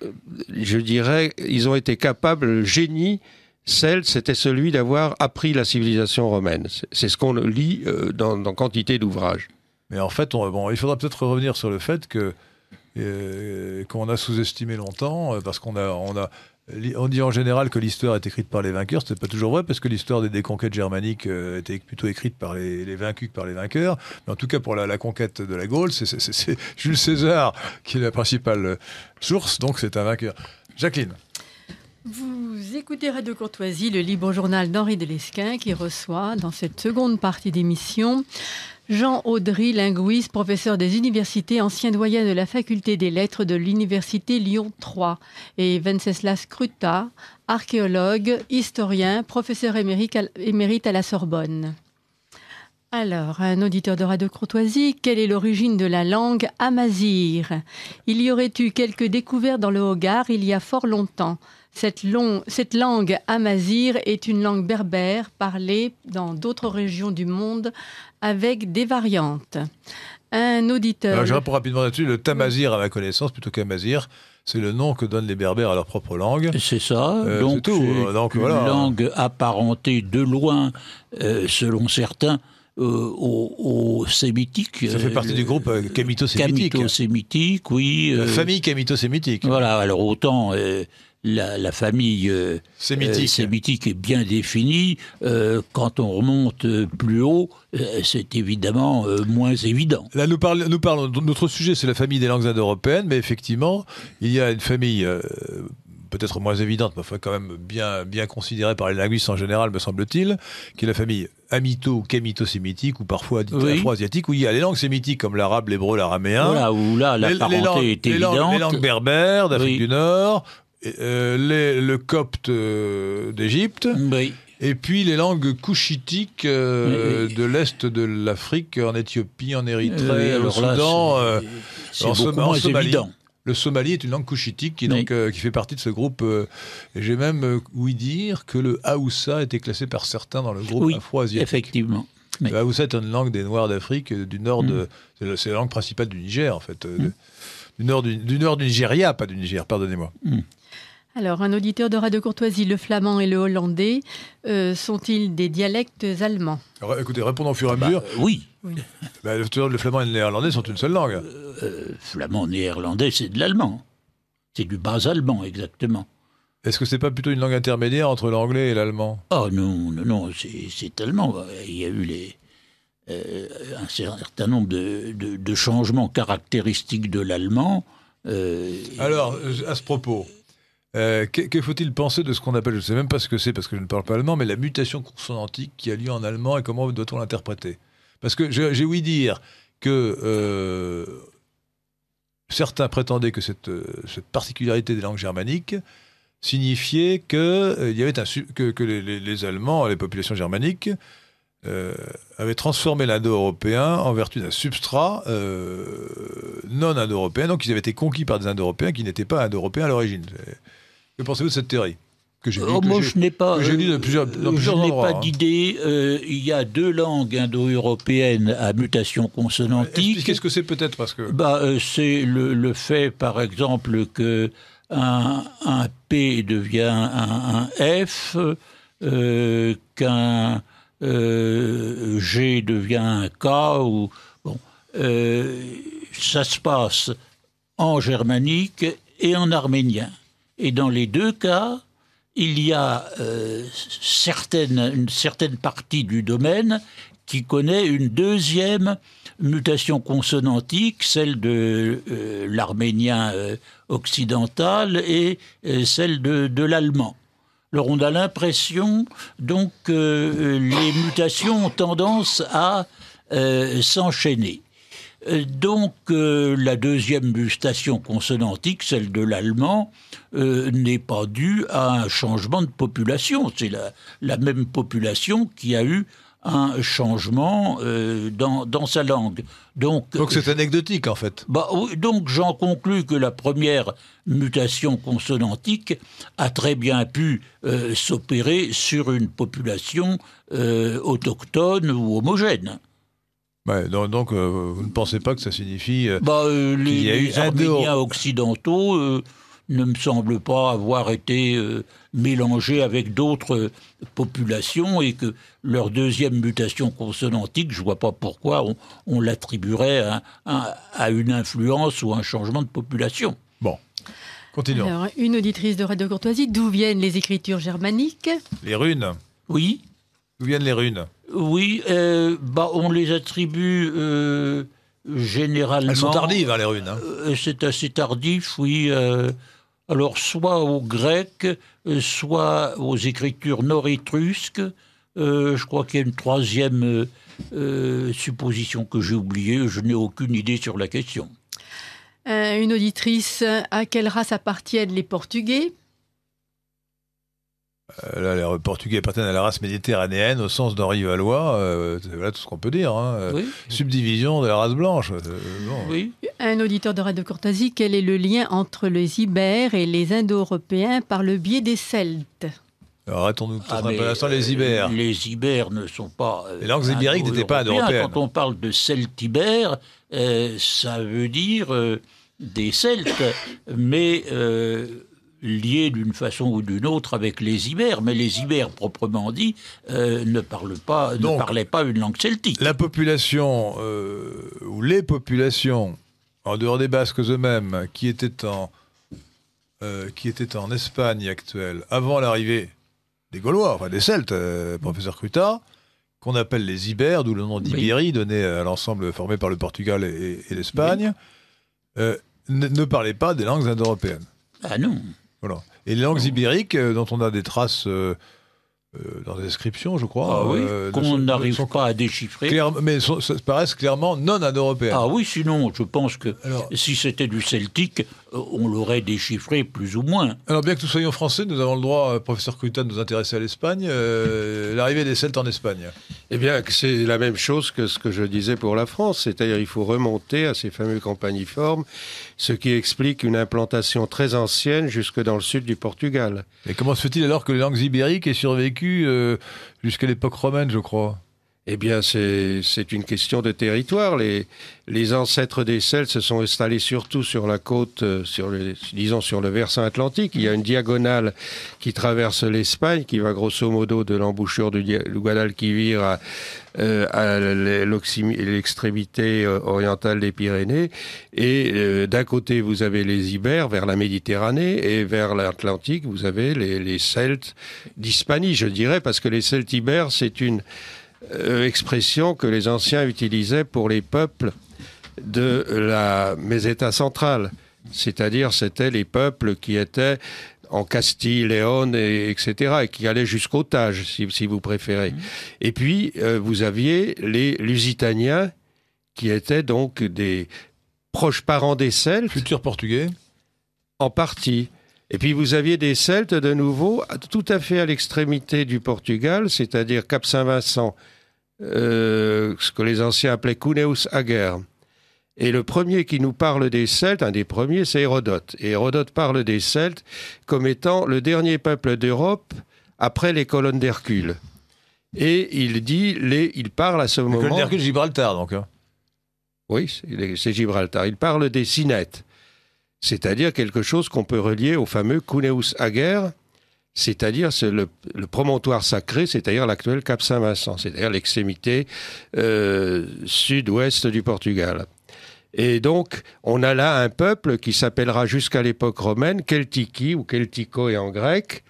je dirais, ils ont été capables, le génie, celle, c'était celui d'avoir appris la civilisation romaine. C'est ce qu'on lit dans, quantité d'ouvrages. Mais en fait, bon, il faudra peut-être revenir sur le fait que euh, qu'on a sous-estimé longtemps, euh, parce qu'on a, on a on dit en général que l'histoire est écrite par les vainqueurs, c'est pas toujours vrai parce que l'histoire des conquêtes germaniques euh, était plutôt écrite par les, vaincus que par les vainqueurs. Mais en tout cas, pour la, la conquête de la Gaule, c'est Jules César qui est la principale source, donc c'est un vainqueur. Jacqueline. Vous écoutez Radio Courtoisie, le libre journal d'Henri Delesquin qui reçoit dans cette seconde partie d'émission Jean Audry, linguiste, professeur des universités, ancien doyen de la faculté des lettres de l'université Lyon 3, et Venceslas Kruta, archéologue, historien, professeur émérite à la Sorbonne. Alors, un auditeur de Radio Courtoisie, quelle est l'origine de la langue amazir Il y aurait eu quelques découvertes dans le Hogar il y a fort longtemps. Cette, cette, langue amazir est une langue berbère parlée dans d'autres régions du monde avec des variantes. Un auditeur. Alors, je réponds rapidement là-dessus. Le tamazir, à ma connaissance, plutôt qu'amazir, c'est le nom que donnent les Berbères à leur propre langue. C'est ça. Euh, donc, tout. donc une langue apparentée de loin, euh, selon certains, euh, aux au, Ça fait partie du groupe camito sémitique camito sémitique oui. famille camito sémitique Voilà, alors autant la, famille euh, sémitique. est euh, bien définie. Euh, quand on remonte plus haut, c'est évidemment moins évident. Là, nous, notre sujet, c'est la famille des langues indo-européennes, mais effectivement, il y a une famille peut-être moins évidente, mais quand même bien, bien considérée par les linguistes en général, me semble-t-il, qui est la famille amito kémito sémitique ou parfois oui. afro-asiatique, où il y a les langues sémitiques comme l'arabe, l'hébreu, l'araméen. Voilà, où là, la les, parenté est évidente. Les langues, berbères, d'Afrique du Nord, euh, le copte euh, d'Égypte. Et puis les langues couchitiques euh, de l'Est de l'Afrique, en Éthiopie, en Érythrée, au Soudan, en, Somalie. Le somali est une langue couchitique qui, qui fait partie de ce groupe. J'ai même ouï dire que le haoussa était classé par certains dans le groupe afro-asiatique. effectivement. Le haoussa est une langue des Noirs d'Afrique, du nord mm. C'est la langue principale du Niger, en fait. Mm. Du, nord du, Nigeria, pas du Niger, pardonnez-moi. Mm. Alors, un auditeur de Radio Courtoisie, le flamand et le hollandais, euh, sont-ils des dialectes allemands Écoutez, répondons au fur et à bah, mesure. oui. Bah, le flamand et le néerlandais sont une seule langue. le euh, euh, flamand, néerlandais, c'est de l'allemand. C'est du bas allemand, exactement. Est-ce que ce n'est pas plutôt une langue intermédiaire entre l'anglais et l'allemand Oh non, non, non, c'est allemand. Il y a eu les, un certain nombre de changements caractéristiques de l'allemand. Alors, à ce propos, euh, que, faut-il penser de ce qu'on appelle, je ne sais même pas ce que c'est parce que je ne parle pas allemand, mais la mutation consonantique qui a lieu en allemand et comment doit-on l'interpréter Parce que j'ai ouï dire que euh, certains prétendaient que cette, euh, cette, particularité des langues germaniques signifiait que, il y avait que, les, les, Allemands, les populations germaniques, avaient transformé l'indo-européen en vertu d'un substrat non indo-européen, donc ils avaient été conquis par des indo-européens qui n'étaient pas indo-européens à l'origine. Que pensez-vous de cette théorie que j'ai oh, je n'ai pas. Euh, plusieurs, je n'ai pas hein. d'idée. Euh, il y a deux langues indo-européennes à mutation consonantique. Qu'est-ce que c'est peut-être parce que. Bah, euh, c'est le, fait, par exemple, que un, P devient un, F, qu'un G devient un K, ou bon, ça se passe en germanique et en arménien. Et dans les deux cas, il y a euh, une certaine partie du domaine qui connaît une deuxième mutation consonantique, celle de euh, l'arménien euh, occidental et celle de, de l'allemand. Alors on a l'impression donc que les mutations ont tendance à s'enchaîner. Euh, donc euh, la deuxième mutation consonantique, celle de l'allemand, euh, n'est pas due à un changement de population. C'est la, même population qui a eu un changement dans, sa langue. Donc, c'est anecdotique en fait. Bah, donc j'en conclus que la première mutation consonantique a très bien pu s'opérer sur une population autochtone ou homogène donc, euh, vous ne pensez pas que ça signifie les eu occidentaux ne me semblent pas avoir été euh, mélangés avec d'autres euh, populations et que leur deuxième mutation consonantique, je ne vois pas pourquoi on, l'attribuerait à, une influence ou un changement de population. Bon. Continuons. Alors, une auditrice de Radio Courtoisie, d'où viennent les écritures germaniques Les runes. Oui viennent les runes Oui, euh, bah, on les attribue euh, généralement. Elles sont tardives, hein, les runes. Hein. Euh, c'est assez tardif, oui. alors, soit aux Grecs, soit aux écritures nord-étrusques. je crois qu'il y a une troisième supposition que j'ai oubliée. Je n'ai aucune idée sur la question. une auditrice, à quelle race appartiennent les Portugais euh, là, les Portugais appartiennent à la race méditerranéenne au sens d'Henri Valois, euh, voilà tout ce qu'on peut dire. Hein. Subdivision de la race blanche. Euh, un auditeur de Radio Courtoisie, quel est le lien entre les Ibères et les Indo-Européens par le biais des Celtes Arrêtons-nous pour ah, un les Ibères. Les Ibères ne sont pas. les langues ibériques n'étaient pas européennes. Quand on parle de Celtibères, ça veut dire des Celtes, mais liés d'une façon ou d'une autre avec les Ibères, mais les Ibères, proprement dit, euh, ne, parlent pas, ne parlaient pas une langue celtique. La population, euh, ou les populations, en dehors des Basques eux-mêmes, qui étaient en, euh, qui étaient en Espagne actuelle, avant l'arrivée des Gaulois, enfin des Celtes, professeur Cruta, qu'on appelle les Ibères, d'où le nom d'Ibérie, donné à l'ensemble formé par le Portugal et, l'Espagne, ne, ne parlaient pas des langues indo-européennes. Ah non et les langues oh. ibériques, euh, dont on a des traces euh, euh, dans les inscriptions, je crois. Ah qu'on n'arrive pas à déchiffrer. mais ça paraît clairement non indo – Ah oui, sinon, je pense que si c'était du celtique, on l'aurait déchiffré plus ou moins. Alors, bien que nous soyons français, nous avons le droit, professeur Cruton, de nous intéresser à l'Espagne, l'arrivée des Celtes en Espagne. Eh bien, c'est la même chose que ce que je disais pour la France, c'est-à-dire il faut remonter à ces fameux campaniformes ce qui explique une implantation très ancienne jusque dans le sud du Portugal. Et comment se fait-il alors que les langues ibériques aient survécu euh, jusqu'à l'époque romaine, je crois eh bien, c'est une question de territoire. Les, les ancêtres des Celtes se sont installés surtout sur la côte, euh, sur le, disons sur le versant atlantique. Il y a une diagonale qui traverse l'Espagne, qui va grosso modo de l'embouchure du, Guadalquivir à, euh, l'extrémité euh, orientale des Pyrénées. Et d'un côté, vous avez les Ibères vers la Méditerranée et vers l'Atlantique, vous avez les, les Celtes d'Hispanie, je dirais, parce que les Celtes ibères, c'est une euh, expression que les anciens utilisaient pour les peuples de la Mésétat centrale. C'est-à-dire, c'était les peuples qui étaient en Castille, Léon, et, etc., et qui allaient jusqu'au Tage, si, vous préférez. Mmh. Et puis, euh, vous aviez les Lusitaniens, qui étaient donc des proches parents des Celtes. Futurs portugais En partie. Et puis vous aviez des Celtes de nouveau tout à fait à l'extrémité du Portugal, c'est-à-dire Cap Saint-Vincent euh, ce que les anciens appelaient Cuneus Ager. Et le premier qui nous parle des Celtes, un des premiers, c'est Hérodote. Et Hérodote parle des Celtes comme étant le dernier peuple d'Europe après les colonnes d'Hercule. Et il dit, les, il parle à ce les moment. Colonnes d'Hercule, Gibraltar, donc. Hein. Oui, c'est Gibraltar. Il parle des Sinètes, c'est-à-dire quelque chose qu'on peut relier au fameux Cuneus Ager, c'est-à-dire c'est le, promontoire sacré, c'est-à-dire l'actuel Cap Saint-Vincent, c'est-à-dire l'extrémité euh, sud-ouest du Portugal. Et donc, on a là un peuple qui s'appellera jusqu'à l'époque romaine Keltiki ou Celtico et en grec,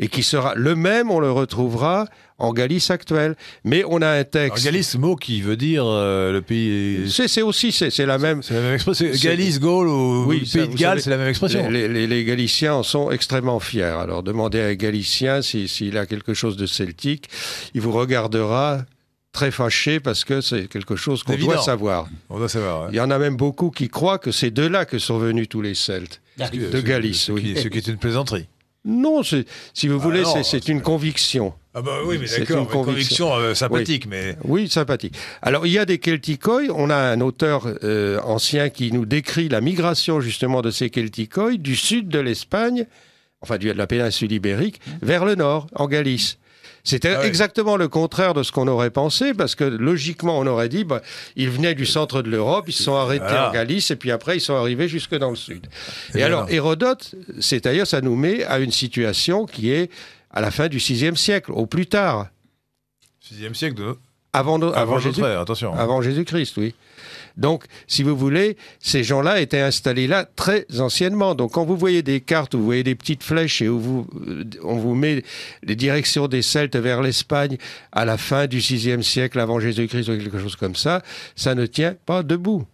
et qui sera le même, on le retrouvera en Galice actuelle. Mais on a un texte. Galice, mot qui veut dire euh, le pays. C'est aussi, c'est la même. C'est la même expression. Galice, Gaulle ou pays de Galles, c'est la même expression. Les, Galiciens en sont extrêmement fiers. Alors demandez à un Galicien s'il a quelque chose de celtique. Il vous regardera très fâché parce que c'est quelque chose qu'on doit savoir. On doit savoir Il y en a même beaucoup qui croient que c'est de là que sont venus tous les Celtes, de Galice. oui. ce qui est une plaisanterie. Non, si vous ah voulez, c'est une conviction. Ah ben oui, mais d'accord, une euh, conviction, sympathique, oui. mais... Oui, sympathique. Alors, il y a des Celticoy, on a un auteur euh, ancien qui nous décrit la migration justement de ces Celticoys du sud de l'Espagne, enfin du, de la péninsule ibérique, mmh. vers le nord, en Galice. C'était ah exactement le contraire de ce qu'on aurait pensé, parce que logiquement, on aurait dit, bah, ils venaient du centre de l'Europe, ils sont arrêtés ah. en Galice, et puis après, ils sont arrivés jusque dans le sud. Et, alors, Hérodote, c'est-à-dire, ça nous met à une situation qui est à la fin du VIe siècle, au plus tard. VIe siècle de... avant attention. Avant Jésus-Christ, oui. Donc, si vous voulez, ces gens-là étaient installés là très anciennement. Donc, quand vous voyez des cartes, où vous voyez des petites flèches et où euh, on vous met les directions des Celtes vers l'Espagne à la fin du VIe siècle avant Jésus-Christ ou quelque chose comme ça, ça ne tient pas debout.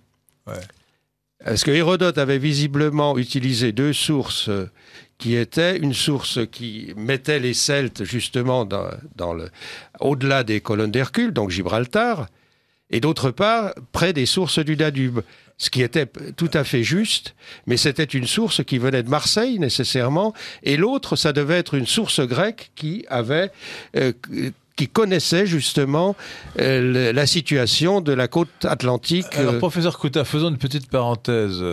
Est-ce que Hérodote avait visiblement utilisé deux sources euh, qui étaient une source qui mettait les Celtes justement au-delà des colonnes d'Hercule, donc Gibraltar, et d'autre part près des sources du Danube, ce qui était tout à fait juste, mais c'était une source qui venait de Marseille nécessairement, et l'autre, ça devait être une source grecque qui avait... Euh, qui connaissait justement euh, la situation de la côte atlantique. Alors, euh, professeur Couta, faisons une petite parenthèse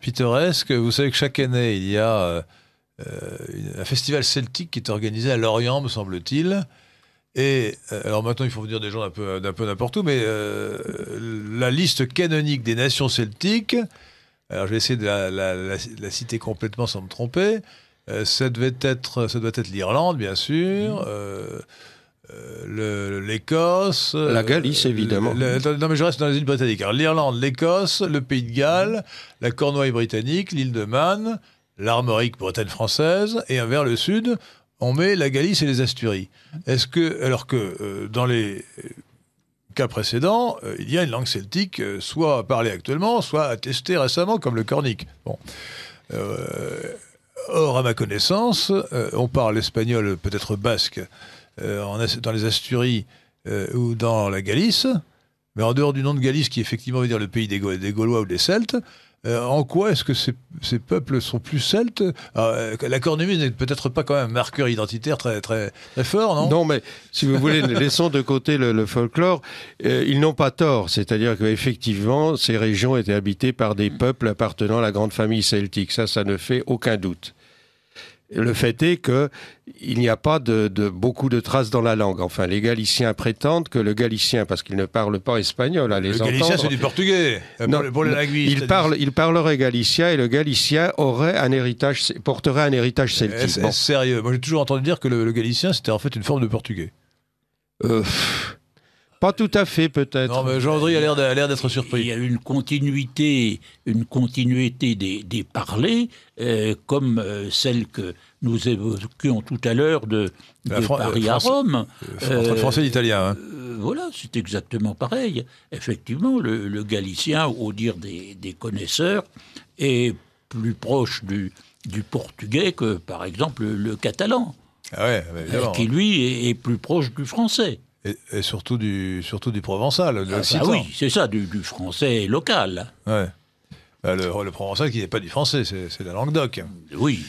pittoresque. Vous savez que chaque année, il y a un festival celtique qui est organisé à Lorient, me semble-t-il. Et euh, alors maintenant, il faut venir des gens d'un peu, d'un peu n'importe où, mais euh, la liste canonique des nations celtiques, alors je vais essayer de la, citer complètement sans me tromper, euh, ça, devait être, ça doit être l'Irlande, bien sûr. Mmh. l'Écosse. La Galice, évidemment. non, mais je reste dans les îles britanniques. Alors, l'Irlande, l'Écosse, le Pays de Galles, mmh. la Cornouaille britannique, l'île de Man, l'Armorique bretagne française, et vers le sud, on met la Galice et les Asturies. Est-ce que, alors que euh, dans les euh, cas précédents, euh, il y a une langue celtique, soit parlée actuellement, soit attestée récemment, comme le cornique. or, à ma connaissance, on parle espagnol, peut-être basque, dans les Asturies ou dans la Galice, mais en dehors du nom de Galice, qui effectivement veut dire le pays des, Gaulois ou des Celtes, euh, en quoi est-ce que ces, peuples sont plus celtes euh, La cornemuse n'est peut-être pas quand même un marqueur identitaire très, très, fort, non Non, mais si vous voulez, laissons de côté le, folklore. Euh, ils n'ont pas tort, c'est-à-dire qu'effectivement, ces régions étaient habitées par des peuples appartenant à la grande famille celtique. Ça, ça ne fait aucun doute. Le fait est qu'il n'y a pas de, beaucoup de traces dans la langue. Enfin, les Galiciens prétendent que le Galicien, parce qu'il ne parle pas espagnol, les le Galicien, c'est du portugais. Euh, non, pour, il parle, il parlerait Galicien et le Galicien aurait un héritage, porterait un héritage eh, celtique. Sérieux. Moi, j'ai toujours entendu dire que le, Galicien, c'était en fait une forme de portugais. Euh, pas tout à fait, peut-être. Non, mais jean a l'air, l'air d'être surpris. Il y a une continuité, une continuité des, des euh, comme euh, celle que nous évoquions tout à l'heure de, Paris euh, à Rome. Entre français et italien. Hein. voilà, c'est exactement pareil. Effectivement, le, galicien, au dire des, connaisseurs, est plus proche du, portugais que, par exemple, le catalan, Ah bah, qui lui est plus proche du français. Et, surtout, du, surtout du provençal. ah, oui, c'est ça, du, français local. Ouais. Bah, le, provençal qui n'est pas du français, c'est, la langue d'oc. Oui.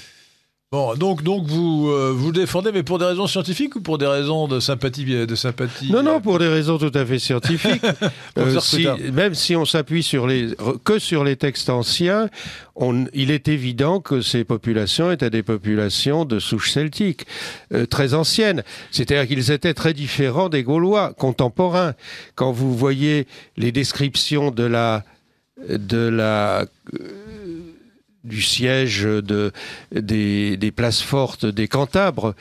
Bon, donc, donc vous euh, vous défendez, mais pour des raisons scientifiques ou pour des raisons de sympathie de sympathie Non, non, euh, pour des raisons tout à fait scientifiques. Euh, même si on s'appuie sur les que sur les textes anciens, on, il est évident que ces populations étaient des populations de souches celtiques, très anciennes. C'est-à-dire qu'ils étaient très différents des Gaulois contemporains. Quand vous voyez les descriptions de la de la du siège de, des, places fortes des Cantabres,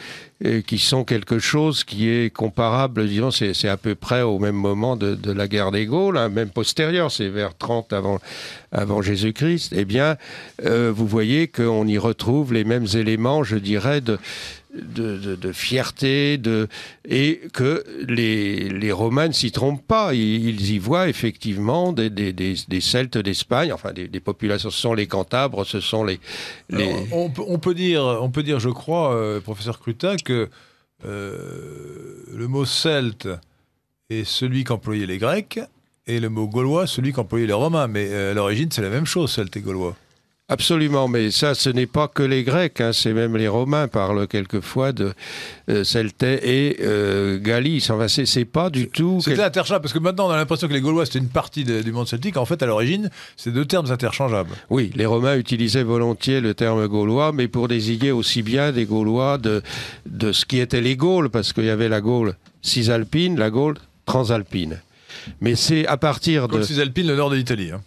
euh, qui sont quelque chose qui est comparable, disons, c'est à peu près au même moment de, la guerre des Gaules, hein, même postérieure, c'est vers 30 avant, avant Jésus-Christ, eh bien, euh, vous voyez qu'on y retrouve les mêmes éléments, je dirais, de, de, fierté, de, et que les, les Romains ne s'y trompent pas. Ils, y voient effectivement des, des, Celtes d'Espagne, enfin des, populations, ce sont les Cantabres, ce sont les... on, peut dire, on peut dire, je crois, euh, professeur Crutin, que euh, le mot celte est celui qu'employaient les Grecs et le mot gaulois celui qu'employaient les Romains, mais euh, à l'origine c'est la même chose, celte et gaulois. Absolument, mais ça, ce n'est pas que les Grecs, hein, c'est même les Romains parlent quelquefois de euh, et euh, Galice. Enfin, c'est, pas du tout. C'était interchangeable, parce que maintenant on a l'impression que les Gaulois c'était une partie du monde celtique. En fait, à l'origine, c'est deux termes interchangeables. Oui, les Romains utilisaient volontiers le terme gaulois, mais pour désigner aussi bien des Gaulois de, de ce qui étaient les Gaules, parce qu'il y avait la Gaule cisalpine, la Gaule transalpine. Mais c'est à partir Gaule de. Cisalpine, le nord de l'Italie. Hein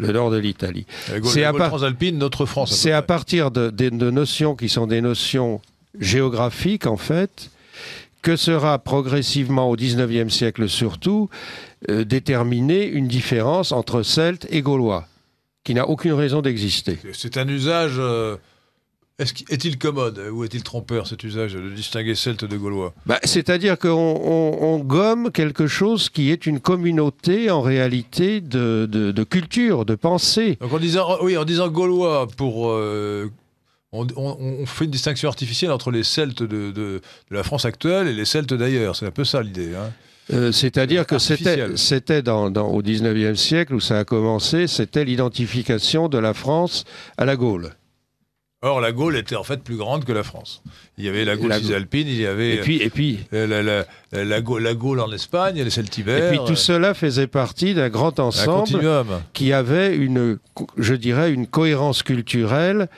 le nord de l'Italie. C'est à, notre France. C'est à partir de, notions qui sont des notions géographiques, en fait, que sera progressivement, au XIXe siècle surtout, euh, déterminée une différence entre Celtes et Gaulois, qui n'a aucune raison d'exister. C'est un usage euh, est-il commode ou est-il trompeur cet usage de distinguer celte de gaulois bah, C'est-à-dire qu'on gomme quelque chose qui est une communauté en réalité de, culture, de pensée. Donc en disant, oui, en disant gaulois pour... Euh, on, fait une distinction artificielle entre les celtes de, la France actuelle et les celtes d'ailleurs. C'est un peu ça l'idée. Hein. Euh, c'est-à-dire que c'était au 19e siècle où ça a commencé, c'était l'identification de la France à la Gaule. Or, la Gaule était en fait plus grande que la France. Il y avait la Gaule cisalpine, il y avait puis, et puis, euh, la, la, la, Gaule, en Espagne, les Celtibères. Et puis tout euh, cela faisait partie d'un grand ensemble qui avait une, je dirais, une cohérence culturelle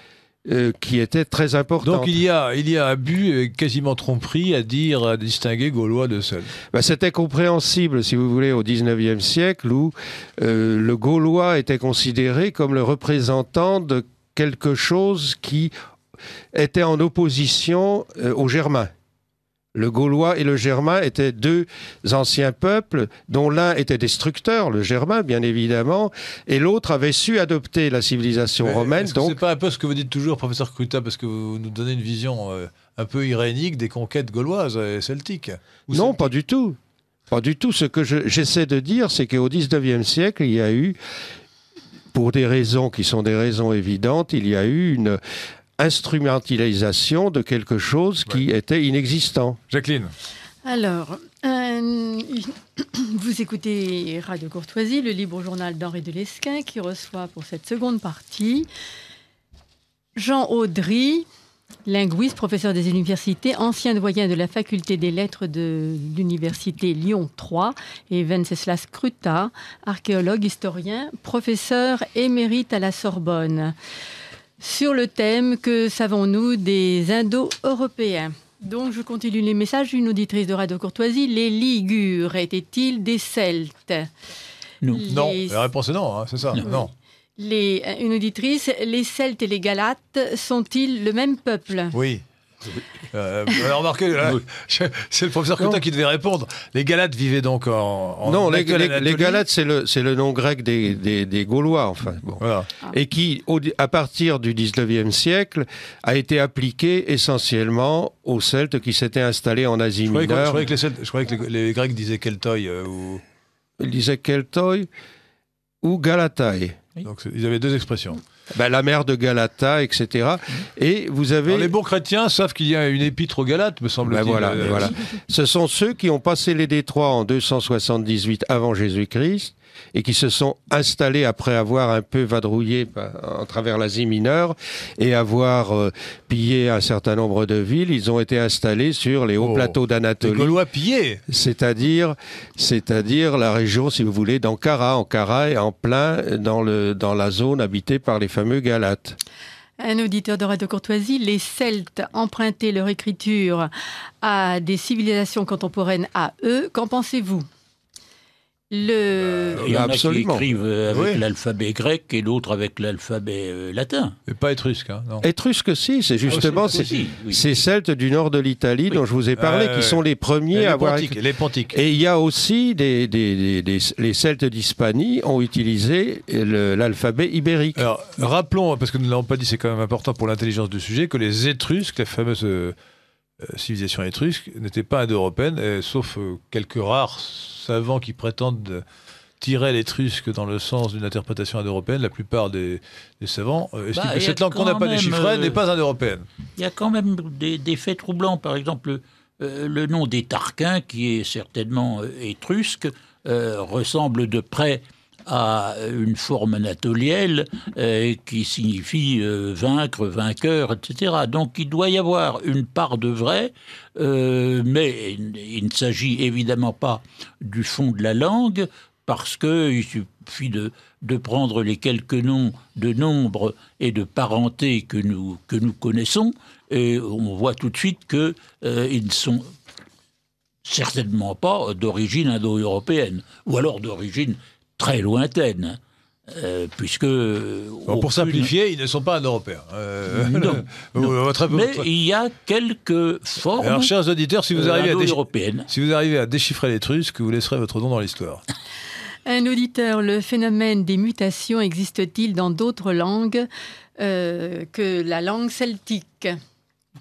euh, qui était très importante. Donc il y a, il y a abus, quasiment tromperie, à dire, à distinguer Gaulois de Celtes. Bah, c'était compréhensible, si vous voulez, au XIXe siècle, où le Gaulois était considéré comme le représentant de quelque chose qui était en opposition euh, aux Germains. Le Gaulois et le Germain étaient deux anciens peuples dont l'un était destructeur, le Germain bien évidemment, et l'autre avait su adopter la civilisation romaine. C'est pas un peu ce que vous dites toujours, professeur Cruta, parce que vous nous donnez une vision euh, un peu irénique des conquêtes gauloises et celtiques. non, pas du tout. Pas du tout. Ce que j'essaie de dire, c'est qu'au XIXe siècle, il y a eu pour des raisons qui sont des raisons évidentes, il y a eu une instrumentalisation de quelque chose qui était inexistant. Jacqueline. Alors, euh, vous écoutez Radio Courtoisie, le libre journal d'Henri Lesquin qui reçoit pour cette seconde partie Jean Audry, Linguiste, professeur des universités, ancien doyen de la faculté des lettres de l'université Lyon 3 et Venceslas Cruta, archéologue, historien, professeur émérite à la Sorbonne, sur le thème Que savons-nous des Indo-Européens donc, je continue les messages. d'une auditrice de Radio Courtoisie, les Ligures étaient-ils des Celtes non. la réponse est non, hein, c'est ça. non. Euh, une auditrice, les Celtes et les Galates sont-ils le même peuple Oui. Euh, remarquez, euh, c'est le professeur Quentin qui devait répondre. Les Galates vivaient donc en. non, les, Galates, c'est le, nom grec des, Gaulois, enfin. Et qui, à partir du 19e siècle, a été appliqué essentiellement aux Celtes qui s'étaient installés en Asie mineure. je, croyais que les, Grecs disaient Keltoi. Euh, ou... Ils disaient ou donc ils avaient deux expressions. Bah, la mer de Galata, etc. Et vous avez. les bons chrétiens savent qu'il y a une épître aux Galates, me semble-t-il. Bah, voilà, euh, Ce sont ceux qui ont passé les détroits en 278 avant Jésus-Christ et qui se sont installés après avoir un peu vadrouillé en travers l'Asie mineure et avoir euh, pillé un certain nombre de villes. Ils ont été installés sur les hauts oh. plateaux d'Anatolie. Gaulois pillés C'est-à-dire, dire la région, si vous voulez, d'Ankara. Ankara est en plein dans, dans la zone habitée par les fameux Galates. Un auditeur de Radio Courtoisie, les Celtes empruntaient leur écriture à des civilisations contemporaines à eux. Qu'en pensez-vous il y en a qui écrivent euh, avec l'alphabet grec et d'autres avec l'alphabet euh, latin. Et pas étrusque, hein, non Étrusque, si, c'est ah, justement c'est ces Celtes du nord de l'Italie dont je vous ai parlé, qui sont les premiers à avoir... les Pontiques. Et il y a aussi des, les Celtes d'Hispanie ont utilisé l'alphabet ibérique. Alors, rappelons, parce que nous ne l'avons pas dit, c'est quand même important pour l'intelligence du sujet, que les Étrusques, la fameuse... Euh, euh, civilisation étrusque n'était pas indo-européenne, sauf euh, quelques rares savants qui prétendent tirer l'étrusque dans le sens d'une interprétation indo-européenne, la plupart des, savants euh, estiment bah, que cette langue qu'on n'a pas déchiffrée n'est pas indo-européenne. Il y a quand même des, faits troublants. Par exemple, le nom des Tarquins, qui est certainement étrusque, ressemble de près à une forme anatolienne euh, qui signifie euh, vaincre, vainqueur, etc. Donc il doit y avoir une part de vrai, euh, mais il ne s'agit évidemment pas du fond de la langue, parce qu'il suffit de, de, prendre les quelques noms de nombres et de parenté que nous, que nous connaissons, et on voit tout de suite qu'ils ne sont certainement pas d'origine indo-européenne, ou alors d'origine très lointaine. Euh, puisque. pour simplifier, ils ne sont pas européens. Européen. Euh, Mais il y a quelques formes. Alors, chers auditeurs, si vous, euh, arrivez à déchiffrer si vous déchiffrer l'étrusque, vous laisserez votre nom dans l'histoire. Un auditeur, le phénomène des mutations existe-t-il dans d'autres langues que la langue celtique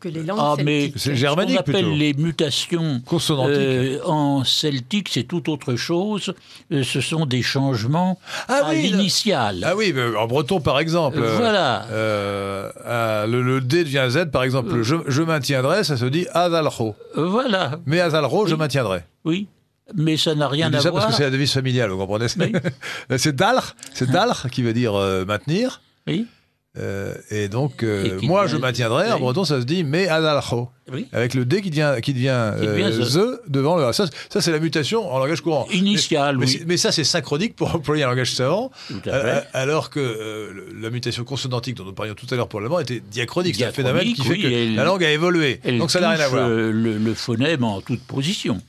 que les langues ah, mais ce appelle les mutations euh, en celtique, c'est tout autre chose. Euh, ce sont des changements ah, Ah oui, en breton par exemple. Euh, voilà. Euh, ah, le, D devient Z par exemple. Je, maintiendrai, ça se dit Azalro. Voilà. Mais Azalro, je maintiendrai. Oui mais ça n'a rien à voir. parce que c'est la devise familiale, vous comprenez C'est Dalr, c'est Dalr qui veut dire maintenir. Oui. Euh, et donc, euh, moi, je maintiendrai. En breton, ça se dit mais à Avec le D qui devient, qui euh, the devant le A. Ça, c'est la mutation en langage courant. Initial, mais, oui. mais, ça, c'est synchronique pour employer un langage savant. alors que la mutation consonantique dont nous parlions tout à l'heure pour l'allemand était diachronique. C'est un phénomène qui fait que la langue a évolué. Donc, ça n'a rien à voir. le phonème en toute position.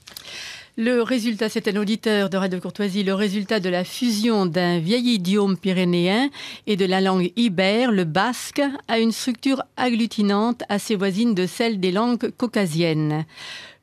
Le résultat, c'est un auditeur de Radio Courtoisie, le résultat de la fusion d'un vieil idiome pyrénéen et de la langue ibère, le basque, a une structure agglutinante assez voisine de celle des langues caucasiennes.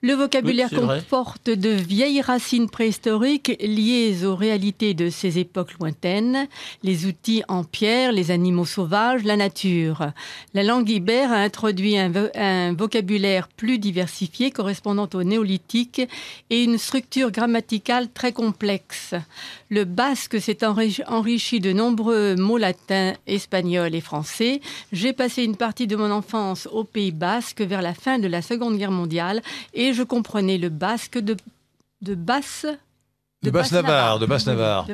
Le vocabulaire comporte de vieilles racines préhistoriques liées aux réalités de ces époques lointaines, les outils en pierre, les animaux sauvages, la nature. La langue ibère a introduit un vocabulaire plus diversifié correspondant au néolithique et une structure grammaticale très complexe. Le basque s'est enrichi de nombreux mots latins, espagnols et français. J'ai passé une partie de mon enfance au Pays basque vers la fin de la Seconde Guerre mondiale et je comprenais le basque de, basse de Basse-Navarre, de Basse-Navarre. De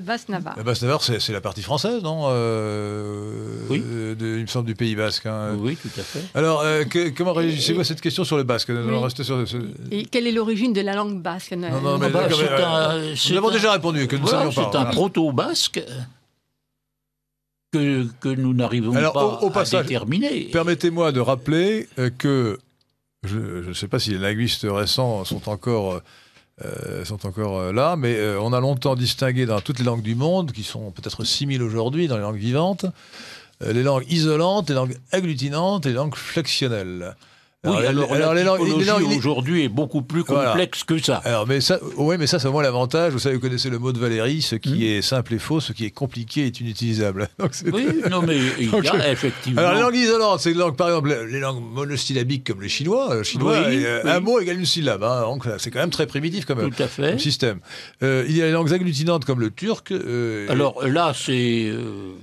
Basse-Navarre. c'est la partie française, non euh, Oui. De, il me semble du Pays Basque. Hein. Oui, tout à fait. Alors, euh, comment réagissez-vous à cette question sur le basque sur Et quelle est l'origine de la langue basque ah bah, euh, nous avons déjà répondu, que nous voilà, pas. C'est un proto-basque. Que, nous n'arrivons pas à déterminer. Permettez-moi de rappeler que, je ne sais pas si les linguistes récents sont encore euh, sont encore euh, là, mais euh, on a longtemps distingué dans toutes les langues du monde, qui sont peut-être 6000 aujourd'hui dans les langues vivantes, les langues isolantes, les langues agglutinantes et les langues flexionnelles. Oui, alors, alors, aujourd'hui est beaucoup plus complexe que ça. Alors, mais ça, oui, mais ça, c'est au l'avantage. Vous savez, vous connaissez le mot de Valérie, ce qui hmm. est simple et faux, ce qui est compliqué est inutilisable. Oui, non, mais il y a effectivement... Alors, les langues isolantes, c'est langue, par exemple, les langues monosyllabiques comme les chinois. chinois, euh, un mot égale une syllabe. Hein. c'est quand même très primitif comme, Tout à fait. système. Euh, il y a les langues agglutinantes comme le turc. Euh, alors, là, c'est...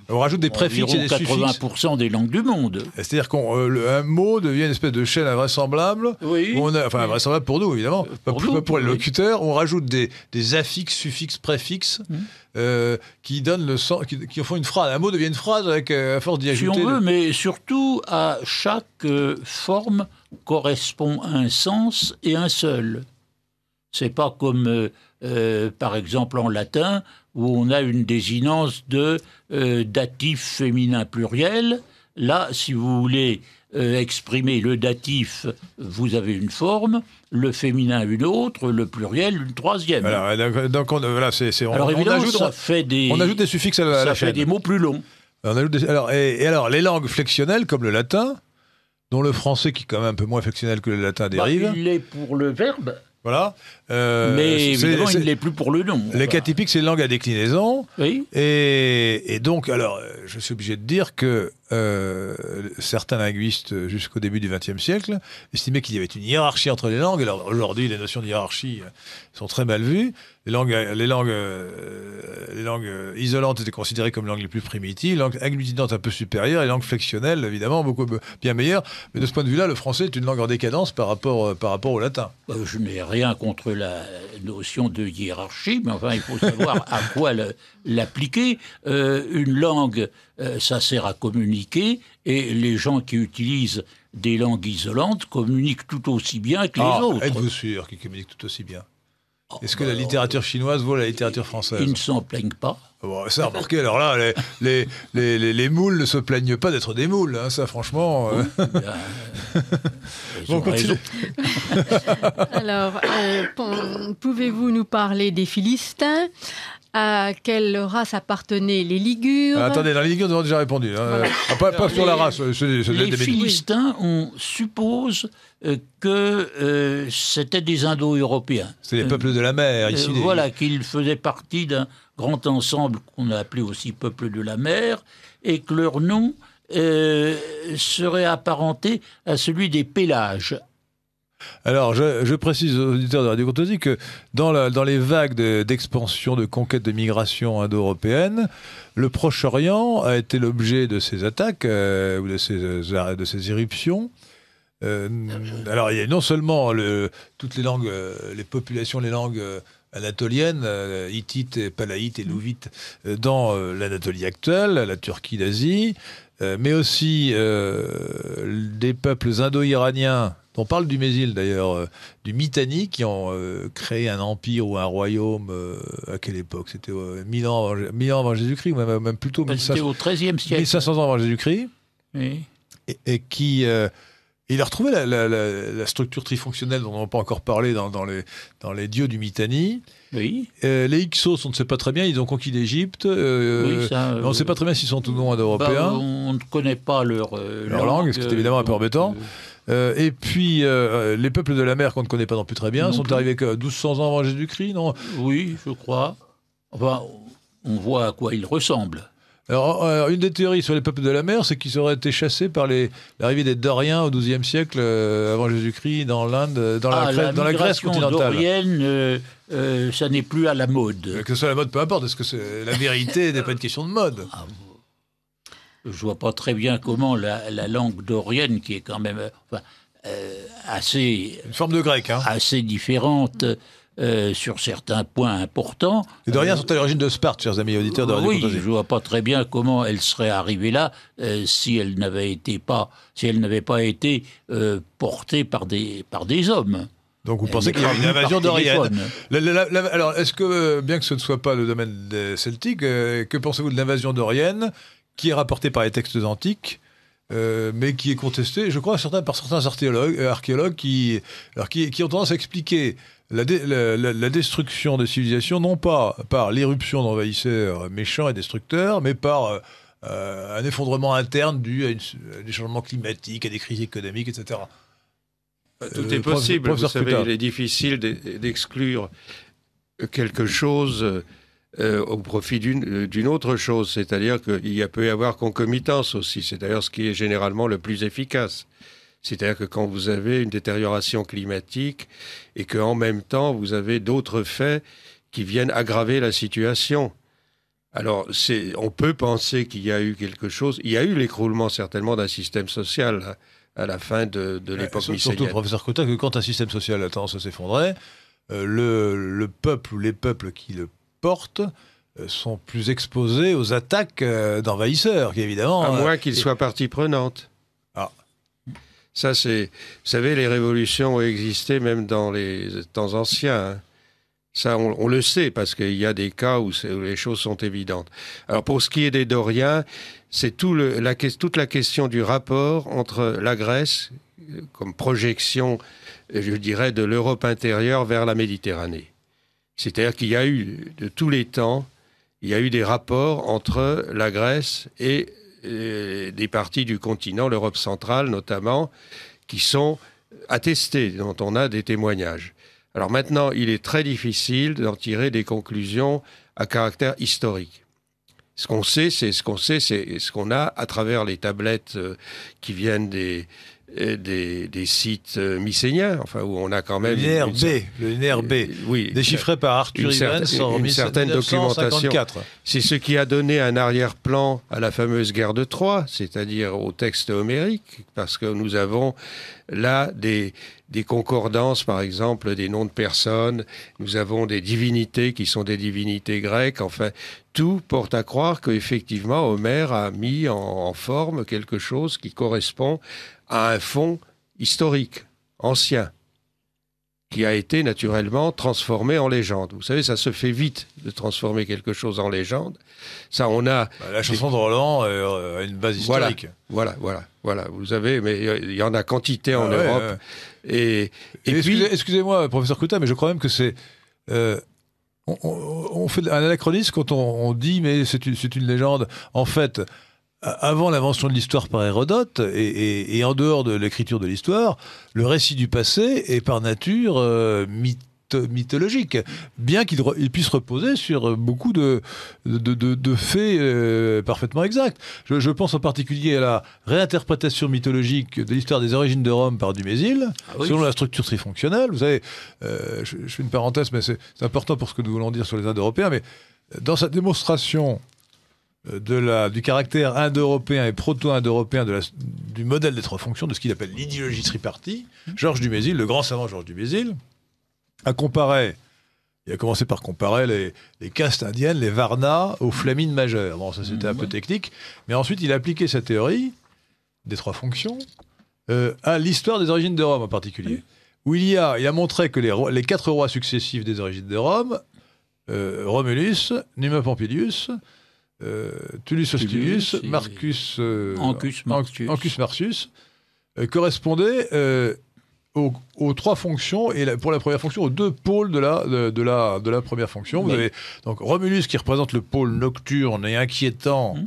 on rajoute des préfixes et des 80% des langues du monde. C'est-à-dire qu'un mot devient une espèce de chaîne invraisemblable. On a, enfin, invraisemblable pour nous, évidemment. Pour pas, locuteur pour, les locuteurs. On rajoute des, des, affixes, suffixes, préfixes mhm. euh, qui donnent le sens, qui, font une phrase. Un mot devient une phrase avec, euh, à force d'y ajouter. Si on veut, mais surtout à chaque euh, forme correspond un sens et un seul. C'est pas comme, par exemple, en latin, où on a une désinence de datif féminin pluriel. Là, si vous voulez, euh, exprimer le datif, vous avez une forme, le féminin une autre, le pluriel une troisième. Euh, donc on, alors évidemment, ajoute, des, suffixes à ça fait des mots plus longs. On ajoute alors, et, alors, les langues flexionnelles, comme le latin, dont le français, qui est quand même un peu moins flexionnel que le latin, bah, dérive. il est pour le verbe. Voilà. Euh, mais évidemment, il n'est plus pour le nom. Les cas typiques, c'est les langues à déclinaison. Oui. Et, et donc, alors, je suis obligé de dire que euh, certains linguistes jusqu'au début du XXe siècle estimaient qu'il y avait une hiérarchie entre les langues. Alors aujourd'hui, les notions de hiérarchie euh, sont très mal vues. Les langues, euh, isolantes étaient considérées comme les langues les plus primitives, les langues agglutinantes un peu supérieures, et les langues flexionnelles, évidemment, beaucoup bien meilleures. Mais de ce point de vue-là, le français est une langue en décadence par rapport, par rapport au latin. Bah, je n'ai rien contre la notion de hiérarchie, mais enfin, il faut savoir à quoi le, l'appliquer. Euh, une langue, euh, ça sert à communiquer, et les gens qui utilisent des langues isolantes communiquent tout aussi bien que les ah, autres. Êtes-vous sûr qu'ils communiquent tout aussi bien oh, Est-ce que la bah, littérature euh, chinoise vaut la littérature française Ils ne s'en plaignent pas. C'est ça, alors là, les, les, moules ne se plaignent pas d'être des moules, hein, ça, franchement. Bah, bon, continue. alors, pouvez-vous nous parler des Philistins à quelle race appartenaient les Ligures. Ah, attendez, les Ligures, nous déjà répondu. Hein. Ah, pas, sur la race. Euh, les, les Philistins, on suppose euh, que euh, c'était des Indo-Européens. C'est les peuples de la mer, ici. Voilà, qu'ils faisaient partie d'un grand ensemble qu'on a appelé aussi peuple de la mer, et que leur nom serait apparenté à celui des Pélages, alors, je, précise aux auditeurs de Radio Courtoisie que dans, les vagues d'expansion, de, conquête de migration indo-européenne, le Proche-Orient a été l'objet de ces attaques, euh, ou de ces, euh, de éruptions. Euh, alors, il y a non seulement toutes les langues, les populations, les langues anatoliennes, hittites, et palaïtes et louvites, dans l'Anatolie actuelle, la Turquie d'Asie, mais aussi des peuples indo-iraniens on parle du Mésil d'ailleurs, euh, du Mitanni qui ont euh, créé un empire ou un royaume euh, à quelle époque C'était 1000 ans avant, avant Jésus-Christ, ou même, plutôt 1500, bah, au 13e siècle. 1500 ans avant Jésus-Christ. Oui. Et, qui. il a retrouvé la, structure trifonctionnelle dont on n'a pas encore parlé dans, les, dans les dieux du Mitanni. Oui. les Ixos, on ne sait pas très bien, ils ont conquis l'Égypte. Oui, on ne sait pas très bien s'ils sont ou non indo-européens. Bah, on ne connaît pas leur, leur, leur langue, ce qui est évidemment un peu embêtant. Euh, et puis, euh, euh, les peuples de la mer, qu'on ne connaît pas non plus très bien, sont arrivés que 1200 ans avant Jésus-Christ, non Oui, je crois. Enfin, on voit à quoi ils ressemblent. Alors, une des théories sur les peuples de la mer, c'est qu'ils auraient été chassés par l'arrivée des Doriens au XIIe siècle avant Jésus-Christ dans l'Inde, dans, ah, la, dans la Grèce continentale. ça n'est plus à la mode. Que ce soit la mode, peu importe. Est-ce que c'est la vérité n'est pas une question de mode ah, je vois pas très bien comment la, langue dorienne, qui est quand même euh, euh, assez. Une forme de grec, hein. Assez différente. Euh, sur certains points importants. Les Doriens sont à l'origine de Sparte, chers amis auditeurs de Oui, je ne vois pas très bien comment elle serait arrivée là si elle n'avait été pas, si elle n'avait pas été portée par des, par des hommes. Donc vous pensez qu'il y a une invasion dorienne Alors, est-ce que, bien que ce ne soit pas le domaine des Celtiques, que pensez-vous de l'invasion dorienne qui est rapporté par les textes antiques, euh, mais qui est contesté, je crois, certains, par certains archéologues, euh, archéologues qui, qui, ont tendance à expliquer la, destruction des civilisations, non pas par l'éruption d'envahisseurs méchants et destructeurs, mais par euh, un effondrement interne dû à, des changements climatiques, à des crises économiques, etc. Tout est possible. vous savez, il est difficile d'exclure quelque chose euh, au profit euh, d'une autre chose. C'est-à-dire qu'il peut y avoir concomitance aussi. C'est d'ailleurs ce qui est généralement le plus efficace. C'est-à-dire que quand vous avez une détérioration climatique et qu'en même temps, vous avez d'autres faits qui viennent aggraver la situation. Alors, on peut penser qu'il y a eu quelque chose. Il y a eu l'écroulement certainement d'un système social hein, à la fin de, de euh, l'époque Surtout, professeur Coutin, que quand un système social a tendance à s'effondrer, le, le, peuple ou les peuples qui le portes euh, sont plus exposées aux attaques euh, d'envahisseurs, évidemment. À moins euh, qu'ils soient partie prenante. Ah. Ça, c'est. Vous savez, les révolutions ont existé même dans les temps anciens. Hein. Ça, on, le sait, parce qu'il y a des cas où, les choses sont évidentes. Alors, pour ce qui est des Doriens, c'est tout toute la question du rapport entre la Grèce, comme projection, je dirais, de l'Europe intérieure vers la Méditerranée. C'est-à-dire qu'il y a eu, de tous les temps, il y a eu des rapports entre la Grèce et, euh, des parties du continent, l'Europe centrale notamment, qui sont attestés, dont on a des témoignages. Alors maintenant, il est très difficile d'en tirer des conclusions à caractère historique. Ce qu'on sait, c'est ce qu'on sait, c'est ce qu'on a à travers les tablettes euh, qui viennent des, des, sites euh, mycéniens, enfin où on a quand même le NRB, euh, déchiffré par Arthur Evans en une documentation. C'est ce qui a donné un arrière-plan à la fameuse guerre de Troie, c'est-à-dire au texte homérique, parce que nous avons là des, concordances, par exemple, des noms de personnes, nous avons des divinités qui sont des divinités grecques, enfin, tout porte à croire qu'effectivement, Homère a mis en, forme quelque chose qui correspond à un fond historique, ancien, qui a été naturellement transformé en légende. Vous savez, ça se fait vite de transformer quelque chose en légende. Ça, on a bah, la chanson de Roland euh, a une base historique. Voilà, voilà, voilà. Vous avez, mais euh, il y en a quantité en ah Europe. Et, puis... excusez-moi, professeur Coutin, mais je crois même que c'est euh, On, fait un anachronisme quand on, dit mais c'est une, une, légende. En fait, avant l'invention de l'histoire par Hérodote et, en dehors de l'écriture de l'histoire, le récit du passé est par nature euh, mythologique, bien qu'il puisse reposer sur beaucoup de, de, faits euh, parfaitement exacts. Je, pense en particulier à la réinterprétation mythologique de l'histoire des origines de Rome par Dumézil, ah selon la structure trifonctionnelle. Vous savez, euh, je, fais une parenthèse, mais c'est important pour ce que nous voulons dire sur les Indes européens, mais dans sa démonstration euh, de la, du caractère indo-européen et proto-indo-européen du modèle des trois fonctions, de ce qu'il appelle l'idéologie tripartie, mmh. Georges Dumézil, le grand savant Georges Dumézil, a comparé, il a commencé par comparer les, castes indiennes, les Varnas, aux flamines majeures. Bon, ça c'était un mmh. peu technique, mais ensuite il a appliqué sa théorie des trois fonctions euh, à l'histoire des origines de Rome en particulier, mmh. où il, y a, il a montré que les, quatre rois successifs des origines de Rome, euh, Romulus, Numa Pompilius, euh, Tullius Hostilius, euh, Marcus Ancus Marcius. Ancus euh, correspondait aux, trois fonctions et pour la première fonction aux deux pôles de la, première fonction. Vous avez donc Romulus qui représente le pôle nocturne et inquiétant,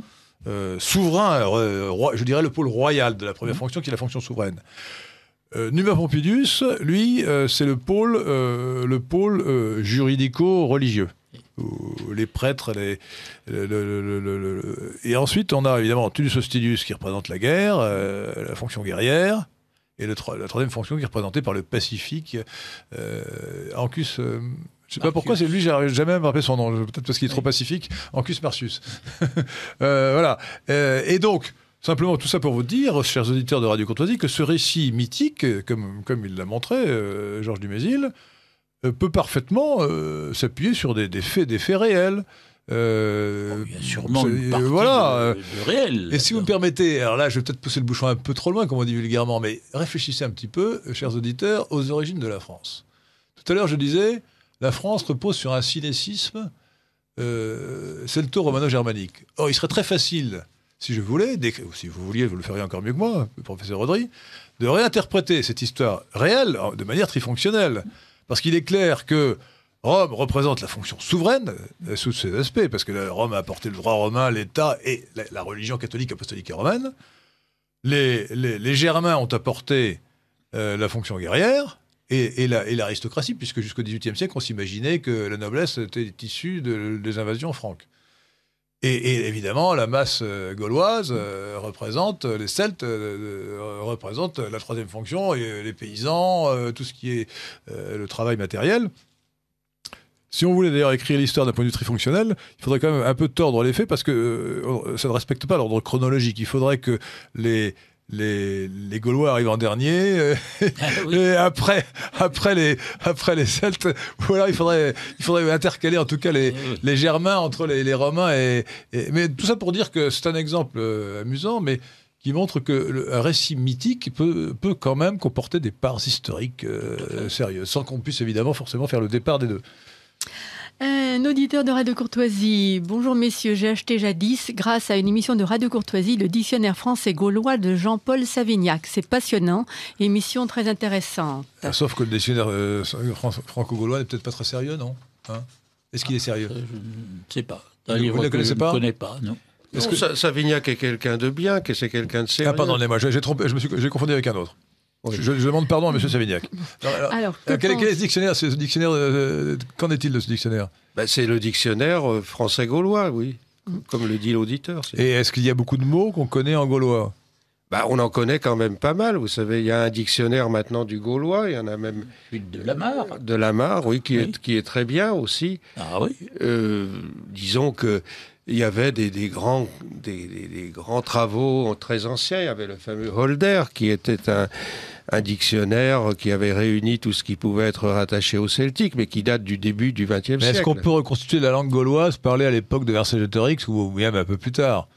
hum. souverain, je dirais le pôle royal de la première hum. fonction qui est la fonction souveraine. Numa Pompidius, lui, c'est le pôle juridico-religieux les prêtres. Les, et ensuite, on a évidemment Tullius Hostilius qui représente la guerre, euh, la fonction guerrière, et la troisième fonction qui est représentée par le Pacifique. Euh, Ancus. Euh, je sais pas pourquoi, c'est lui, j'arrive jamais à me son nom, peut-être parce qu'il est trop pacifique, Ancus Marcius. Euh, voilà. et donc, simplement tout ça pour vous dire, chers auditeurs de Radio Courtoisie, que ce récit mythique, comme, comme il l'a montré, Georges Dumézil, euh, peut parfaitement euh, s'appuyer sur des, faits, des faits réels. Euh, oh, il sûrement une partie voilà. Euh, et si vous me permettez, alors là, je vais peut-être pousser le bouchon un peu trop loin, comme on dit vulgairement, mais réfléchissez un petit peu, chers auditeurs, aux origines de la France. Tout à l'heure, je disais, la France repose sur un cinécisme euh, celto-romano-germanique. Or, il serait très facile, si je voulais, ou si vous vouliez, vous le feriez encore mieux que moi, professeur Rodri, de réinterpréter cette histoire réelle de manière trifonctionnelle. Parce qu'il est clair que Rome représente la fonction souveraine euh, sous ses aspects, parce que euh, Rome a apporté le droit romain, l'État et la, religion catholique, apostolique et romaine. Les, Germains ont apporté euh, la fonction guerrière et, l'aristocratie, puisque jusqu'au XVIIIe siècle, on s'imaginait que la noblesse était issue des invasions franques. Et, évidemment, la masse euh, gauloise euh, représente, euh, les Celtes représente représentent la troisième fonction, et les paysans, tout ce qui est le travail matériel. Si on voulait d'ailleurs écrire l'histoire d'un point de vue trifonctionnel, il faudrait quand même un peu tordre les faits parce que ça ne respecte pas l'ordre chronologique. Il faudrait que les, les, Gaulois arrivent en dernier, euh, ah et après, après, les, après les Celtes, ou il faudrait, il faudrait intercaler en tout cas les, les Germains entre les, Romains. Et, mais tout ça pour dire que c'est un exemple euh, amusant, mais qui montre que récit mythique peut, peut quand même comporter des parts historiques euh, sérieuses, sans qu'on puisse évidemment forcément faire le départ des deux. Un auditeur de Radio Courtoisie. Bonjour messieurs, j'ai acheté jadis, grâce à une émission de Radio Courtoisie, le dictionnaire français gaulois de Jean-Paul Savignac. C'est passionnant, émission très intéressante. Ah, sauf que le dictionnaire euh, franco-gaulois n'est peut-être pas très sérieux, non hein Est-ce qu'il est sérieux euh, Je ne sais pas. Vous ne le connaissez pas Je ne connais pas, non. Est-ce que Savignac est quelqu'un de bien, que c'est quelqu'un de ah, sérieux Ah pardon, moi j'ai, je suis, j'ai confondu avec un autre. Je, demande pardon à M. Savignac. Alors, euh, quel, est ce dictionnaire, ce dictionnaire euh, euh, Qu'en est-il de ce dictionnaire bah, C'est le dictionnaire français-gaulois, oui. Mm. Comme le dit l'auditeur. Et est-ce qu'il y a beaucoup de mots qu'on connaît en gaulois bah, on en connaît quand même pas mal. Vous savez, il y a un dictionnaire maintenant du gaulois, il y en a même. de Lamar. De Lamar, oui, qui, oui. Est, qui est très bien aussi. Ah oui. disons que. Il y avait des, des grands, des, des, des, grands travaux très anciens. Il y avait le fameux Holder, qui était un, un dictionnaire qui avait réuni tout ce qui pouvait être rattaché au celtique, mais qui date du début du XXe siècle. Est-ce qu'on peut reconstituer la langue gauloise parlée à l'époque de Vercingétorix ou même un peu plus tard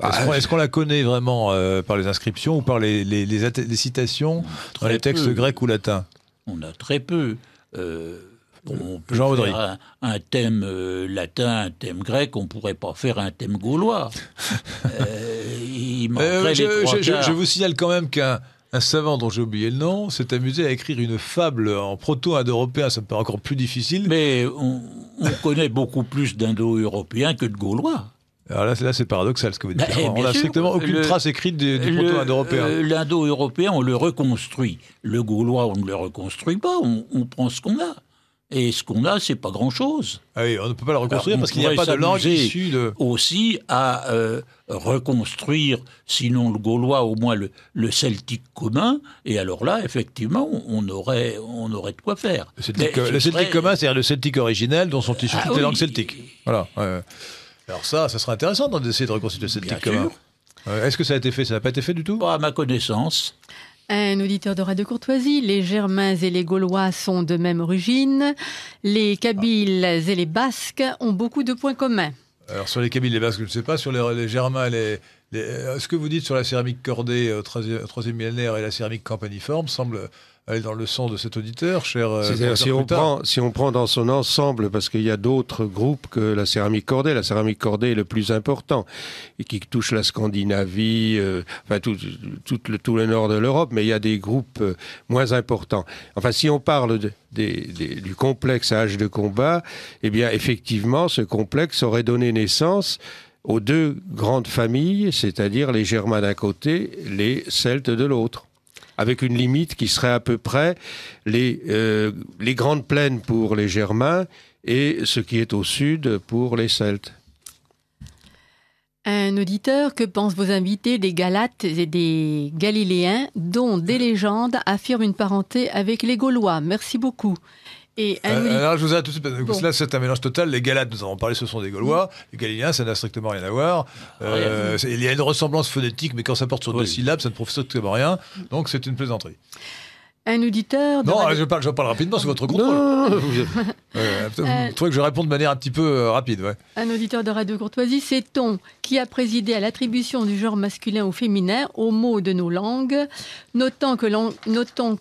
bah, Est-ce qu'on la connaît vraiment euh, par les inscriptions ou par les, citations dans les textes grecs ou latins On a très peu. Euh, on Jean Un, thème euh, latin, un thème grec, on ne pourrait pas faire un thème gaulois. il je, vous signale quand même qu'un un savant dont j'ai oublié le nom s'est amusé à écrire une fable en proto-indo-européen. Ça me paraît encore plus difficile. Mais on, connaît beaucoup plus d'indo-européens que de gaulois. Alors là, c'est paradoxal ce que vous dites. Eh, on n'a strictement aucune trace écrite du, proto-indo-européen. Euh, l'indo-européen, on le reconstruit. Le gaulois, on ne le reconstruit pas, on prend ce qu'on a. Et ce qu'on a, c'est pas grand-chose. Ah oui, on ne peut pas le bah, reconstruire parce qu'il n'y a pas de langue issue de... aussi à euh, reconstruire, sinon le gaulois, au moins le, celtique commun. Et alors là, effectivement, on aurait, on aurait de quoi faire. Le celtique, le commun, c'est-à-dire le celtique originel dont sont issues ah toutes les langues celtiques. Voilà. Alors ça, ça serait intéressant d'essayer de reconstruire le celtique commun. Euh, est-ce que ça a été fait Ça n'a pas été fait du tout Pas à ma connaissance. Un auditeur de Radio Courtoisie, les Germains et les Gaulois sont de même origine, les Kabyles ah. et les Basques ont beaucoup de points communs. Alors sur les Kabyles et les Basques, je ne sais pas, sur les, Germains, euh, ce que vous dites sur la céramique cordée au euh, troisième millénaire et la céramique campaniforme semble aller dans le sens de cet auditeur, cher. Euh, si, on prend, si on prend dans son ensemble, parce qu'il y a d'autres groupes que la céramique cordée, la céramique cordée est le plus important, et qui touche la Scandinavie, euh, enfin tout, le, tout le nord de l'Europe, mais il y a des groupes euh, moins importants. Enfin, si on parle du complexe à âge de combat, eh bien, effectivement, ce complexe aurait donné naissance aux deux grandes familles, c'est-à-dire les Germains d'un côté, les Celtes de l'autre avec une limite qui serait à peu près les, euh, les grandes plaines pour les Germains et ce qui est au sud pour les Celtes. Un auditeur, que pensent vos invités des Galates et des Galiléens, dont des légendes affirment une parenté avec les Gaulois Merci beaucoup et euh, euh, alors je vous ai tout de suite. que Là, c'est un mélange total. Les Galates, nous en avons parlé, ce sont des Gaulois. Mm. Les Galiléens, ça n'a strictement rien à voir. Ah, euh, il y a une ressemblance phonétique, mais quand ça porte sur deux syllabes, ça ne prouve strictement rien. Donc c'est une plaisanterie un auditeur. je parle, je parle rapidement, votre contrôle. que je réponds de manière un petit peu euh, rapide, ouais. Un auditeur de Radio Courtoisie, c'est on qui a présidé à l'attribution du genre masculin ou féminin aux mots de nos langues, notant que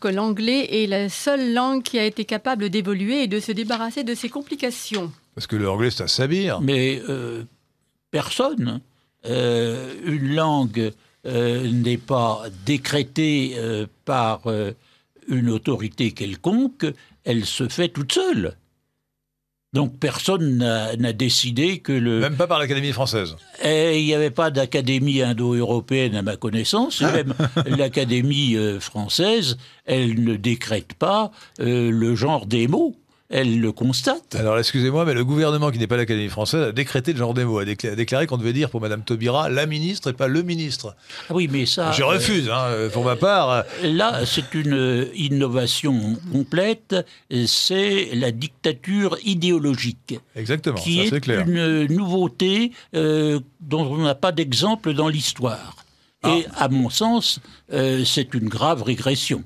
l'anglais est la seule langue qui a été capable d'évoluer et de se débarrasser de ses complications. Parce que l'anglais, c'est un sabir Mais euh, personne. Euh, une langue n'est pas décrétée par une autorité quelconque, elle se fait toute seule. Donc personne n'a décidé que le... Même pas par l'Académie française. Eh, il n'y avait pas d'académie indo-européenne à ma connaissance. Ah. même l'Académie euh, française, elle ne décrète pas euh, le genre des mots elle le constate. Alors excusez-moi, mais le gouvernement qui n'est pas l'Académie française a décrété le genre des mots, a déclaré, qu'on devait dire pour Mme Taubira la ministre et pas le ministre. Ah oui, mais ça. Je refuse, hein, pour ma part. Là, c'est une euh, innovation complète. C'est la dictature idéologique. Exactement. c'est est une euh, nouveauté euh, dont on n'a pas d'exemple dans l'histoire. Ah. Et à mon sens, c'est une grave régression.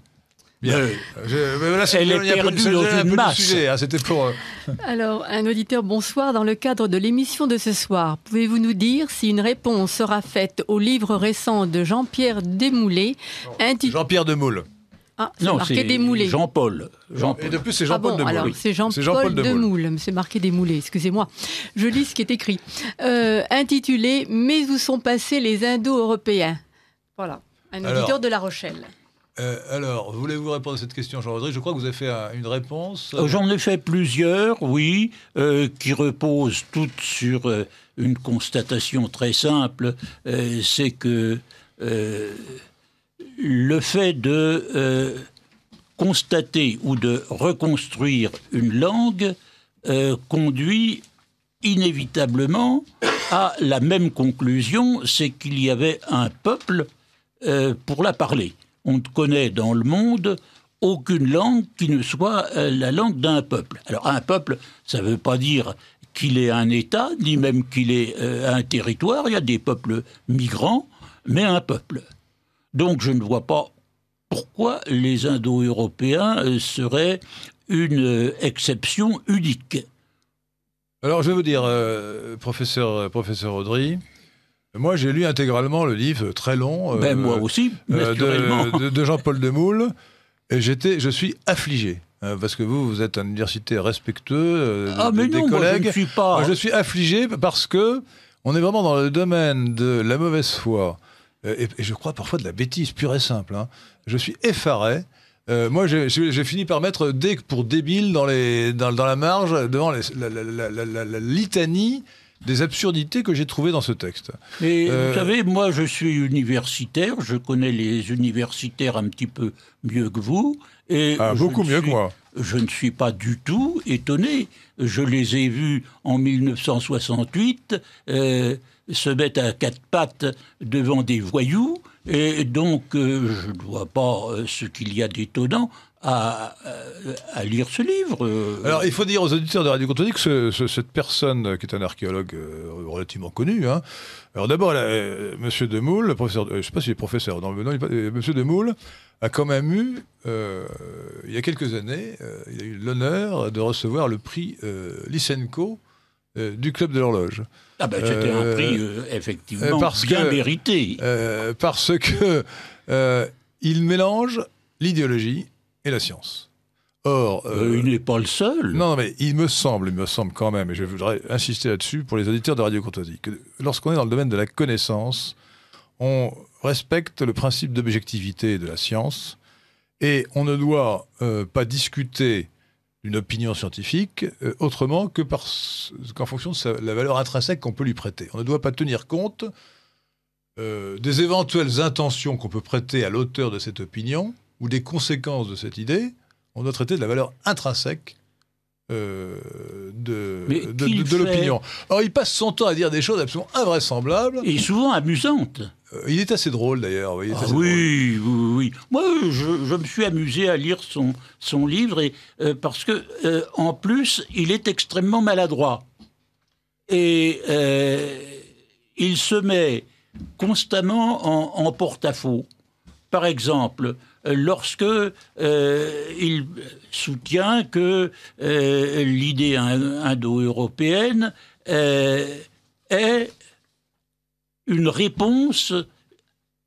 Bien. mais là, c'est Elle est perdue dans masse. Hein, euh, alors, un auditeur, bonsoir. Dans le cadre de l'émission de ce soir, pouvez-vous nous dire si une réponse sera faite au livre récent de Jean-Pierre Desmoulés intitulé Jean-Pierre Demoule. Ah, non, c'est Jean-Paul. Jean et de plus, c'est Jean-Paul ah Alors, c'est Jean-Paul Jean C'est marqué Desmoulés, excusez-moi. Je lis ce qui est écrit. Euh, intitulé Mais où sont passés les Indo-Européens Voilà. Un auditeur de La Rochelle. Euh, alors, voulez-vous répondre à cette question, Jean-Rodrigue Je crois que vous avez fait une réponse. Euh. Euh, j'en ai fait plusieurs, oui, qui reposent toutes sur une constatation très simple, c'est que le fait de constater ou de reconstruire une langue conduit inévitablement à la même conclusion, c'est qu'il y avait un peuple pour la parler on ne connaît dans le monde aucune langue qui ne soit euh, la langue d'un peuple. Alors un peuple, ça ne veut pas dire qu'il est un État, ni même qu'il est euh, un territoire. Il y a des peuples migrants, mais un peuple. Donc je ne vois pas pourquoi les Indo-Européens euh, seraient une exception unique. Alors je vais vous dire, professeur, professeur Audry, moi, j'ai lu intégralement le livre euh, très long. Euh, ben, moi aussi, euh, de, Jean-Paul Demoule. Et j'étais, je suis affligé. Hein, parce que vous, vous êtes un université respectueux ah, mais des collègues. je, suis pas... je suis affligé parce que on est vraiment dans le domaine de la mauvaise foi et, je crois parfois de la bêtise pure et simple. Hein. Je suis effaré. moi, j'ai fini par mettre dès pour débile dans, les, dans, la marge devant la, la, litanie des absurdités que j'ai trouvées dans ce texte. et vous euh, savez, moi je suis universitaire, je connais les universitaires un petit peu mieux que vous. Et ah, beaucoup mieux que moi. Je ne suis pas du tout étonné. Je les ai vus en 1968 euh, se mettre à quatre pattes devant des voyous. Et donc, euh, je ne vois pas ce qu'il y a d'étonnant euh, à, lire ce livre. Euh. Alors, il faut dire aux auditeurs de Radio Contonique que cette personne, euh, qui est un archéologue relativement connu, hein. alors d'abord, Monsieur Demoule, professeur, je ne sais pas s'il si est professeur, non, Monsieur Demoule a quand même eu, il y a quelques années, il a eu l'honneur de recevoir le prix Lysenko du Club de l'Horloge. Ah ben, c'était un prix, effectivement, bien mérité. parce que il mélange l'idéologie la science. Or, euh, euh, il n'est pas le seul. Non, mais il me semble, il me semble quand même, et je voudrais insister là-dessus pour les auditeurs de Radio Courtoisie, que lorsqu'on est dans le domaine de la connaissance, on respecte le principe d'objectivité de la science et on ne doit euh, pas discuter d'une opinion scientifique autrement que par qu'en fonction de la valeur intrinsèque qu'on peut lui prêter. On ne doit pas tenir compte des éventuelles intentions qu'on peut prêter à l'auteur de cette opinion ou des conséquences de cette idée, on doit traiter de la valeur intrinsèque euh, de, de, l'opinion. Or, il passe son temps à dire des choses absolument invraisemblables. Et souvent amusantes. Euh, il est assez drôle d'ailleurs. Ah oui, oui, oui. Moi, je, me suis amusé à lire son, son livre et, euh, parce que, en plus, il est extrêmement maladroit. Et il se met constamment en porte-à-faux. Par exemple, euh, lorsque euh, il soutient que euh, l'idée indo-européenne est une réponse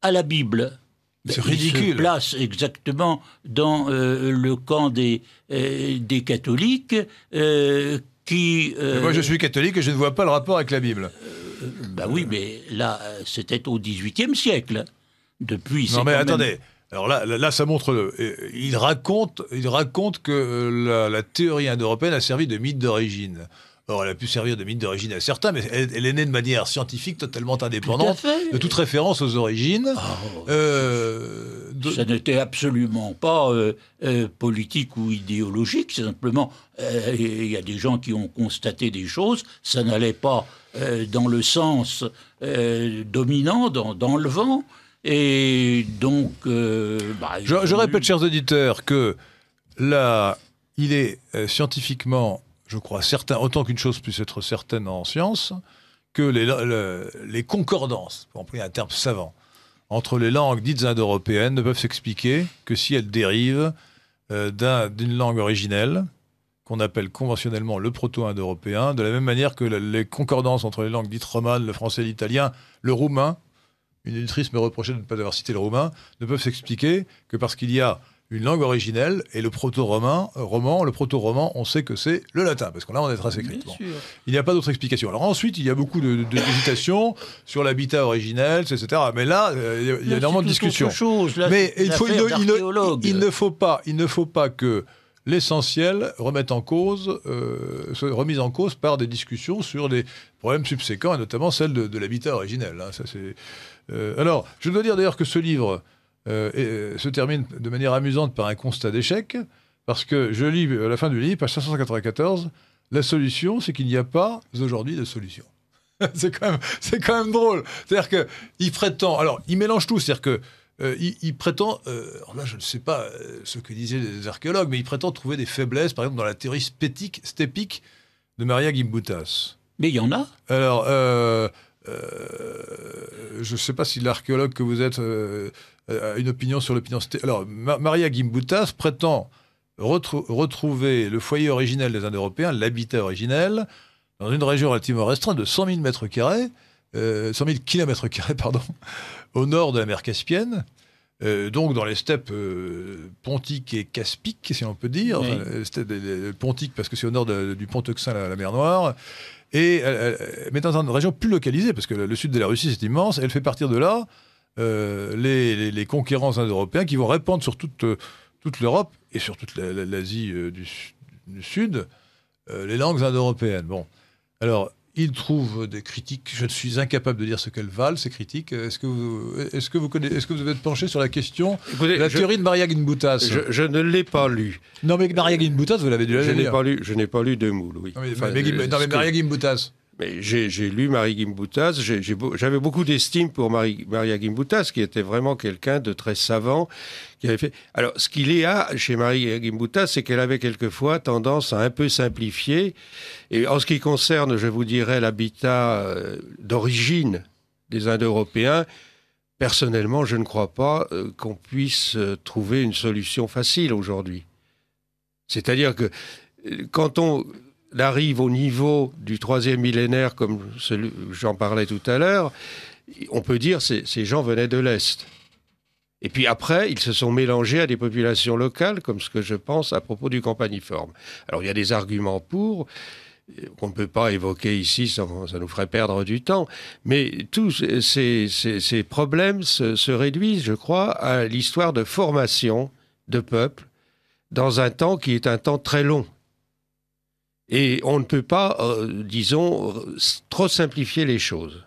à la Bible. C'est ridicule. Il se place exactement dans le camp des, des catholiques qui. Moi, je suis catholique et je ne vois pas le rapport avec la Bible. ben oui, mais là, c'était au XVIIIe siècle. Depuis. Non, mais attendez. Alors là, ça montre. Euh, il raconte, il raconte que euh, la, théorie indo-européenne a servi de mythe d'origine. Or, elle a pu servir de mythe d'origine à certains, mais elle, est née de manière scientifique totalement indépendante de toute référence aux origines. Ah, euh, ça n'était absolument pas politique ou idéologique, simplement, il y a des gens qui ont constaté des choses, ça n'allait pas dans le sens dominant, dans, dans le vent, et donc. Euh, bah, je, répète, chers auditeurs, que là, il est euh, scientifiquement, je crois, certain, autant qu'une chose puisse être certaine en science, que les, concordances, pour employer un terme savant, entre les langues dites indo-européennes ne peuvent s'expliquer que si elles dérivent euh, d'une langue originelle, qu'on appelle conventionnellement le proto-indo-européen, de la même manière que les concordances entre les langues dites romanes, le français, l'italien, le roumain une éditrice me reprochait de ne pas avoir cité le roumain, ne peuvent s'expliquer que parce qu'il y a une langue originelle et le proto-roman, euh, roman, le proto-roman, on sait que c'est le latin, parce qu'on là en est écrit. Il n'y a pas d'autre explication. Alors ensuite, il y a beaucoup d'hésitations de, de, sur l'habitat originel, etc. Mais là, euh, il y a, énormément de discussions. Mais il, ne, faut pas, il ne faut pas que l'essentiel remette en cause, euh, soit remise en cause par des discussions sur des problèmes subséquents, et notamment celle de, l'habitat originel. Hein. Ça, c'est euh, alors, je dois dire d'ailleurs que ce livre euh, euh, se termine de manière amusante par un constat d'échec, parce que je lis à la fin du livre, page 594, la solution, c'est qu'il n'y a pas aujourd'hui de solution c'est quand même drôle c'est à dire qu'il prétend alors il mélange tout c'est à dire que il, prétend, alors là je ne sais pas ce que disaient les archéologues, mais il prétend trouver des faiblesses, par exemple dans la théorie stepique stépique de Maria Gimbutas. Mais il y en a Alors, euh, je ne sais pas si l'archéologue que vous êtes euh, euh, a une opinion sur l'opinion. Alors, Maria Gimboutas prétend retrouver le foyer originel des Indes européens l'habitat originel, dans une région relativement restreinte de 100 000 mètres carrés, 100 000 kilomètres carrés, pardon, au nord de la mer Caspienne. Euh, donc dans les steppes euh, pontiques et caspiques, si on peut dire, oui. pontiques parce que c'est au nord du pont Euxin, la, la, mer Noire, et mais dans une région plus localisée, parce que le, sud de la Russie c'est immense, elle fait partir de là euh, les, les, conquérants indo-européens qui vont répandre sur toute, toute l'Europe et sur toute l'Asie du, du, Sud les langues indo-européennes. Bon, alors il trouve des critiques. Je suis incapable de dire ce qu'elles valent, ces critiques. Est-ce que vous, est-ce que vous est-ce que vous êtes penché sur la question la théorie de Maria Gimbutas je, ne l'ai pas lu. Non, mais Maria Gimbutas, vous l'avez déjà lu. Je n'ai pas lu. Je n'ai pas lu deux moules, oui. Non, mais, Maria Gimbutas euh, j'ai lu Marie Gimbutas, j'avais beaucoup d'estime pour Marie, Maria Gimbutas, qui était vraiment quelqu'un de très savant. Qui avait fait... Alors, ce qu'il y a chez Marie Gimbutas, c'est qu'elle avait quelquefois tendance à un peu simplifier. Et en ce qui concerne, je vous dirais, l'habitat euh, d'origine des Indo-Européens, personnellement, je ne crois pas euh, qu'on puisse euh, trouver une solution facile aujourd'hui. C'est-à-dire que quand on L'arrive au niveau du troisième millénaire, comme j'en parlais tout à l'heure, on peut dire que ces gens venaient de l'Est. Et puis après, ils se sont mélangés à des populations locales, comme ce que je pense à propos du campaniforme. Alors il y a des arguments pour, qu'on ne peut pas évoquer ici, ça, nous ferait perdre du temps, mais tous ces, problèmes se, réduisent, je crois, à l'histoire de formation de peuples dans un temps qui est un temps très long. Et on ne peut pas, euh, disons, euh, trop simplifier les choses.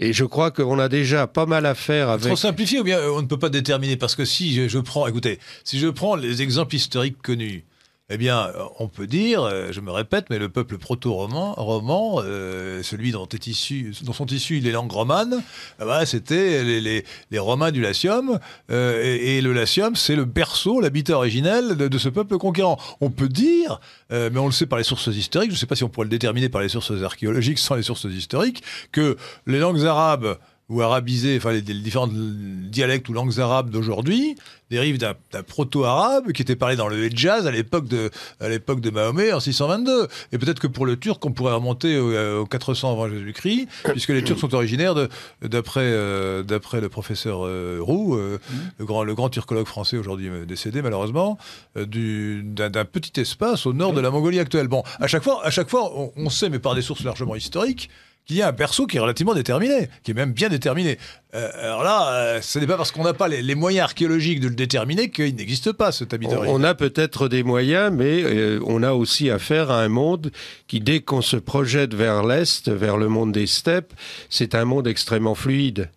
Et je crois qu'on a déjà pas mal à faire avec. Trop simplifier ou bien euh, on ne peut pas déterminer parce que si je prends, écoutez, si je prends les exemples historiques connus, eh bien, euh, on peut dire, euh, je me répète, mais le peuple proto-roman, roman, euh, celui dont, est issu, dont sont issus les langues romanes, eh ben, c'était les, Romains du Latium, et, le Latium, c'est le berceau, l'habitat originel de, ce peuple conquérant. On peut dire, mais on le sait par les sources historiques, je ne sais pas si on pourrait le déterminer par les sources archéologiques sans les sources historiques, que les langues arabes ou arabisé, enfin les, différents dialectes ou langues arabes d'aujourd'hui, dérivent d'un proto-arabe qui était parlé dans le Hedjaz à l'époque de, à l'époque de Mahomet en 622. Et peut-être que pour le turc, on pourrait remonter au, 400 euh, avant Jésus-Christ, puisque les Turcs sont originaires, d'après euh, d'après le professeur euh, Roux, le, grand, le grand turcologue français aujourd'hui décédé malheureusement, d'un petit espace au nord de la Mongolie actuelle. Bon, à chaque fois, à chaque fois on sait, mais par des sources largement historiques, il y a un perso qui est relativement déterminé, qui est même bien déterminé. Euh, alors là, euh, ce n'est pas parce qu'on n'a pas les, moyens archéologiques de le déterminer qu'il n'existe pas ce tabidori. On a peut-être des moyens, mais euh, on a aussi affaire à un monde qui, dès qu'on se projette vers l'est, vers le monde des steppes, c'est un monde extrêmement fluide.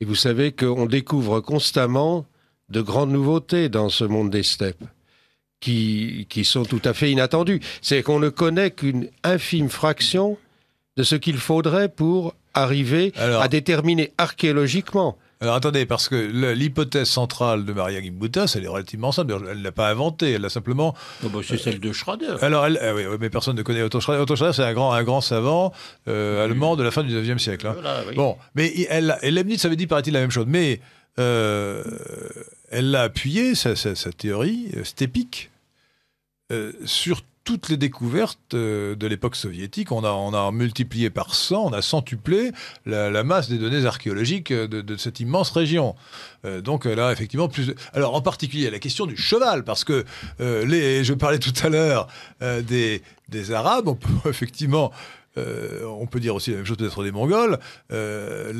Et vous savez qu'on découvre constamment de grandes nouveautés dans ce monde des steppes. Qui, qui, sont tout à fait inattendues. C'est qu'on ne connaît qu'une infime fraction de ce qu'il faudrait pour arriver à déterminer archéologiquement alors attendez, parce que l'hypothèse centrale de Maria Gimbutas, elle est relativement simple. Elle ne l'a pas inventée, elle l'a simplement. Bah, c'est celle de Schrader. Alors, ah oui, mais personne ne connaît Otto Schrader. Otto Schrader, c'est un grand, un grand savant euh, allemand de la fin du 19e siècle. Hein. Bon, mais elle, et Leibniz avait dit, paraît-il, la même chose. Mais euh, elle l'a appuyé, sa, sa théorie, euh, stépique, sur toutes les découvertes euh, de l'époque soviétique. On a, multiplié par 100, on a centuplé la, masse des données archéologiques euh, de, cette immense région. Euh, donc là, effectivement, plus. Alors en particulier la question du cheval, parce que les, je parlais tout à l'heure des, des Arabes, on peut effectivement euh, on peut dire aussi la même chose peut-être des Mongols, euh,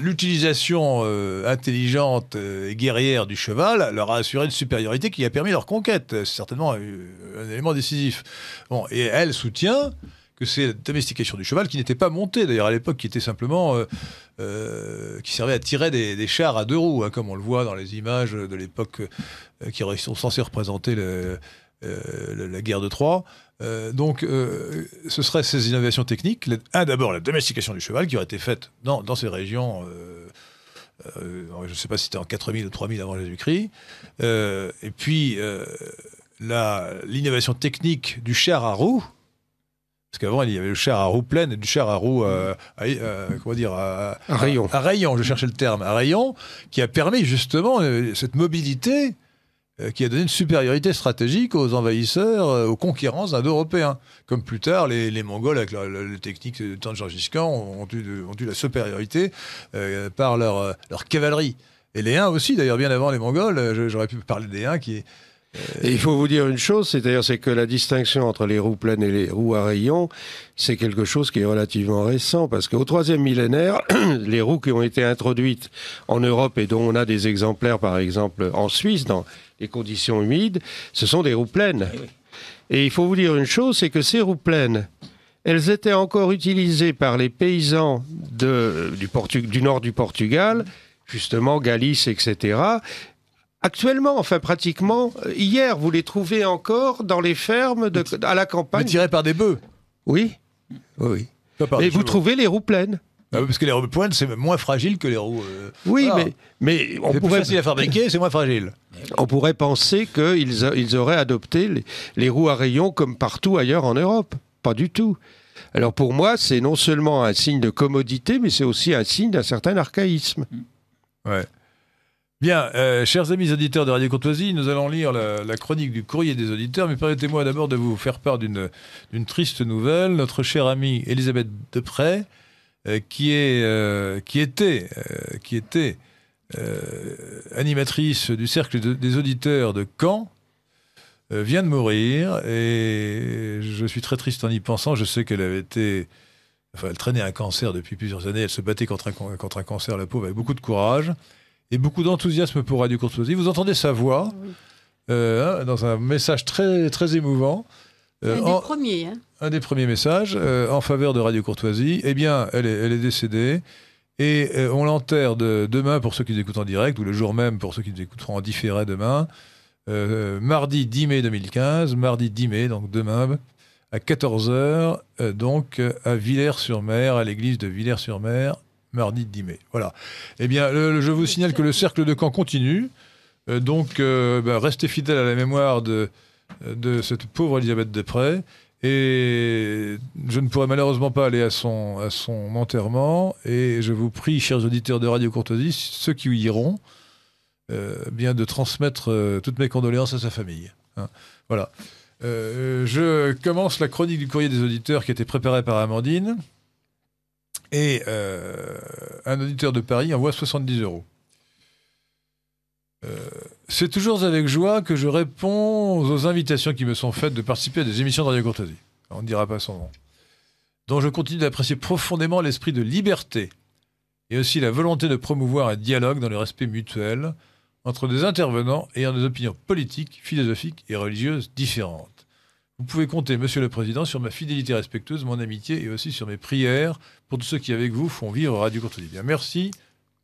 l'utilisation euh, intelligente et guerrière du cheval leur a assuré une supériorité qui a permis leur conquête. C'est certainement un, élément décisif. Bon, et elle soutient que c'est la domestication du cheval qui n'était pas montée d'ailleurs à l'époque, qui était simplement qui servait à tirer des, chars à deux roues, hein, comme on le voit dans les images de l'époque qui sont censées représenter la guerre de Troie. Euh, donc, euh, ce seraient ces innovations techniques. Un, d'abord, la domestication du cheval qui aurait été faite dans, dans ces régions. Euh, je ne sais pas si c'était en 4000 ou 3000 avant Jésus-Christ. et puis, l'innovation technique du char à roues, parce qu'avant, il y avait le char à roues pleines et du char à roues, à, comment dire, à, rayon. À, rayon, je cherchais le terme, à rayon, qui a permis justement cette mobilité euh, qui a donné une supériorité stratégique aux envahisseurs, euh, aux conquérants indo-européens. Comme plus tard, les, Mongols, avec la, technique temps de Gengis Khan, ont, eu, la supériorité euh, par leur, leur, cavalerie. Et les Huns aussi, d'ailleurs, bien avant les Mongols, j'aurais pu parler des Huns qui il faut vous dire une chose, c'est-à-dire c'est que la distinction entre les roues pleines et les roues à rayons, c'est quelque chose qui est relativement récent, parce qu'au troisième millénaire, les roues qui ont été introduites en Europe et dont on a des exemplaires, par exemple en Suisse, dans les conditions humides, ce sont des roues pleines. Eh et il faut vous dire une chose, c'est que ces roues pleines, elles étaient encore utilisées par les paysans du nord du Portugal, justement Galice, etc. Actuellement, enfin pratiquement, euh, hier, vous les trouvez encore dans les fermes, à la campagne. Mais tirés par des bœufs Oui, oui. Et vous trouvez les roues pleines ah parce que les roues pointes, c'est moins fragile que les roues. Euh, oui, mais, mais on pourrait. facile à fabriquer, c'est moins fragile. On pourrait penser qu'ils ils auraient adopté les, roues à rayons comme partout ailleurs en Europe. Pas du tout. Alors pour moi, c'est non seulement un signe de commodité, mais c'est aussi un signe d'un certain archaïsme. Ouais. Bien, euh, chers amis auditeurs de Radio Courtoisie, nous allons lire la, chronique du courrier des auditeurs, mais permettez-moi d'abord de vous faire part d'une triste nouvelle. Notre chère amie Elisabeth Depré, euh, qui, euh, qui était, qui était animatrice du Cercle des auditeurs de Caen, vient de mourir, et je suis très triste en y pensant. Je sais qu'elle avait été... Enfin, elle traînait un cancer depuis plusieurs années, elle se battait contre un, contre un cancer, la peau avec beaucoup de courage et beaucoup d'enthousiasme pour Radio Courtoisie. Vous entendez sa voix euh, hein, dans un message très, très émouvant. Euh, un des premiers. Hein. Un des premiers messages euh, en faveur de Radio Courtoisie. Eh bien, elle est, décédée. Et on l'enterre demain pour ceux qui nous écoutent en direct, ou le jour même pour ceux qui nous écouteront en différé demain. mardi 10 mai 2015, mardi 10 mai, donc demain, à 14h, donc à Villers-sur-Mer, à l'église de Villers-sur-Mer, mardi 10 mai. Voilà. Eh bien, je vous signale que le cercle de camp continue. Euh, donc, euh, ben, restez fidèles à la mémoire de, de cette pauvre Elisabeth Després. Et je ne pourrai malheureusement pas aller à son, à son enterrement. Et je vous prie, chers auditeurs de Radio Courtoisie, ceux qui y iront, euh, bien de transmettre toutes mes condoléances à sa famille. Hein. Voilà. je commence la chronique du courrier des auditeurs qui était préparée par Amandine. Et euh, un auditeur de Paris envoie 70 euros. Euh, c'est toujours avec joie que je réponds aux invitations qui me sont faites de participer à des émissions de Radio Courtoisie. On ne dira pas son nom. Dont je continue d'apprécier profondément l'esprit de liberté et aussi la volonté de promouvoir un dialogue dans le respect mutuel entre des intervenants ayant des opinions politiques, philosophiques et religieuses différentes. Vous pouvez compter, Monsieur le Président, sur ma fidélité respectueuse, mon amitié et aussi sur mes prières pour tous ceux qui, avec vous, font vivre Radio Courtois. Bien, merci,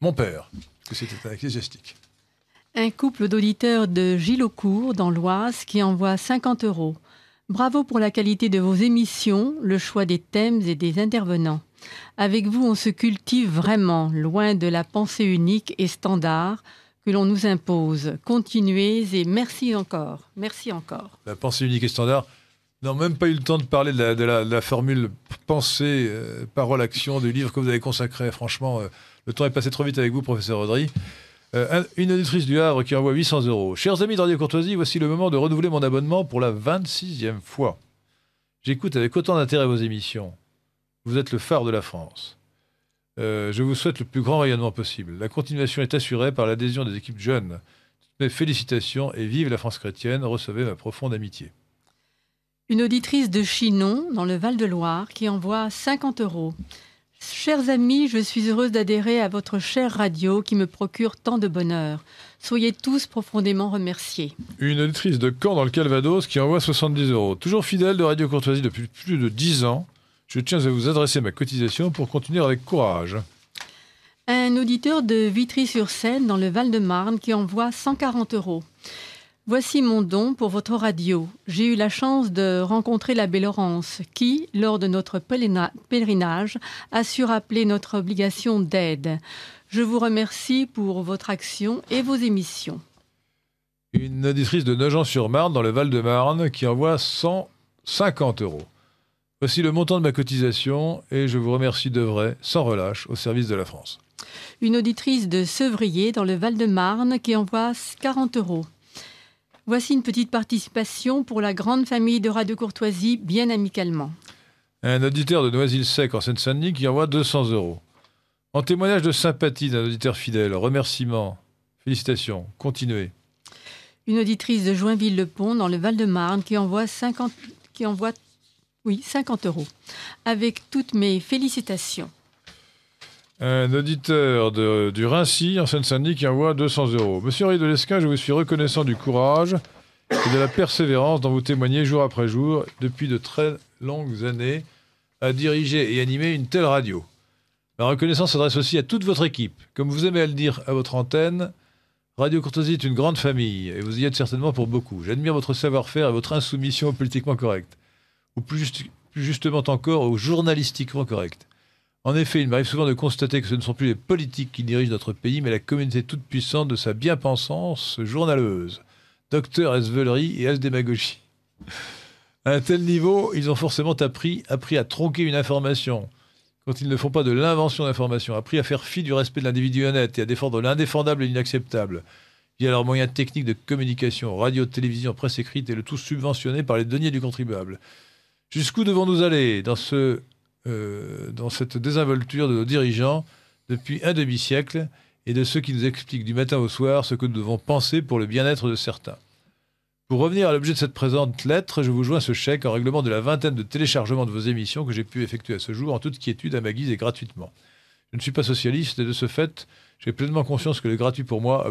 mon père, que c'était un ecclésiastique. Un couple d'auditeurs de Gilaucourt, dans l'Oise, qui envoie 50 euros. Bravo pour la qualité de vos émissions, le choix des thèmes et des intervenants. Avec vous, on se cultive vraiment, loin de la pensée unique et standard que l'on nous impose. Continuez et merci encore. Merci encore. La pensée unique et standard, n'a même pas eu le temps de parler de la, formule pensée, euh, parole, action du livre que vous avez consacré. Franchement, euh, le temps est passé trop vite avec vous, professeur Audry. Euh, une auditrice du Havre qui envoie 800 euros. Chers amis de Radio Courtoisie, voici le moment de renouveler mon abonnement pour la 26e fois. J'écoute avec autant d'intérêt vos émissions. Vous êtes le phare de la France. je vous souhaite le plus grand rayonnement possible. La continuation est assurée par l'adhésion des équipes jeunes. Mes félicitations et vive la France chrétienne. Recevez ma profonde amitié. Une auditrice de Chinon, dans le Val-de-Loire, qui envoie 50 euros. Chers amis, je suis heureuse d'adhérer à votre chère radio qui me procure tant de bonheur. Soyez tous profondément remerciés. Une auditrice de Caen dans le Calvados qui envoie 70 euros. Toujours fidèle de Radio Courtoisie depuis plus de 10 ans, je tiens à vous adresser ma cotisation pour continuer avec courage. Un auditeur de Vitry-sur-Seine dans le Val-de-Marne qui envoie 140 euros. Voici mon don pour votre radio. J'ai eu la chance de rencontrer l'abbé Laurence, qui, lors de notre pèlerinage, a su rappeler notre obligation d'aide. Je vous remercie pour votre action et vos émissions. Une auditrice de Nogent-sur-Marne, dans le Val-de-Marne, qui envoie 150 euros. Voici le montant de ma cotisation et je vous remercie de vrai, sans relâche, au service de la France. Une auditrice de Sevrier, dans le Val-de-Marne, qui envoie 40 euros. Voici une petite participation pour la grande famille de de Courtoisie, bien amicalement. Un auditeur de Noisy-le-Sec en Seine-Saint-Denis qui envoie 200 euros. En témoignage de sympathie d'un auditeur fidèle, remerciements, félicitations, continuez. Une auditrice de Joinville-le-Pont dans le Val-de-Marne qui envoie 50, qui envoie, oui, 50 euros. Avec toutes mes félicitations. Un auditeur de, du Rincy, en Seine-Saint-Denis, qui envoie 200 euros. Monsieur Henri de je vous suis reconnaissant du courage et de la persévérance dont vous témoignez jour après jour depuis de très longues années à diriger et animer une telle radio. Ma reconnaissance s'adresse aussi à toute votre équipe. Comme vous aimez à le dire à votre antenne, Radio Courtoisie est une grande famille et vous y êtes certainement pour beaucoup. J'admire votre savoir-faire et votre insoumission politiquement correcte, ou plus, plus justement encore, au journalistiquement correct. En effet, il m'arrive souvent de constater que ce ne sont plus les politiques qui dirigent notre pays, mais la communauté toute puissante de sa bien-pensance journaleuse. Docteur Asvelerie et démagogie. À un tel niveau, ils ont forcément appris, appris à tronquer une information, quand ils ne font pas de l'invention d'information. appris à faire fi du respect de l'individu honnête et à défendre l'indéfendable et l'inacceptable, via leurs moyens techniques de communication, radio, télévision, presse écrite, et le tout subventionné par les deniers du contribuable. Jusqu'où devons-nous aller dans ce euh, dans cette désinvolture de nos dirigeants depuis un demi-siècle et de ceux qui nous expliquent du matin au soir ce que nous devons penser pour le bien-être de certains. Pour revenir à l'objet de cette présente lettre, je vous joins ce chèque en règlement de la vingtaine de téléchargements de vos émissions que j'ai pu effectuer à ce jour en toute quiétude, à ma guise et gratuitement. Je ne suis pas socialiste et de ce fait, j'ai pleinement conscience que le gratuit pour moi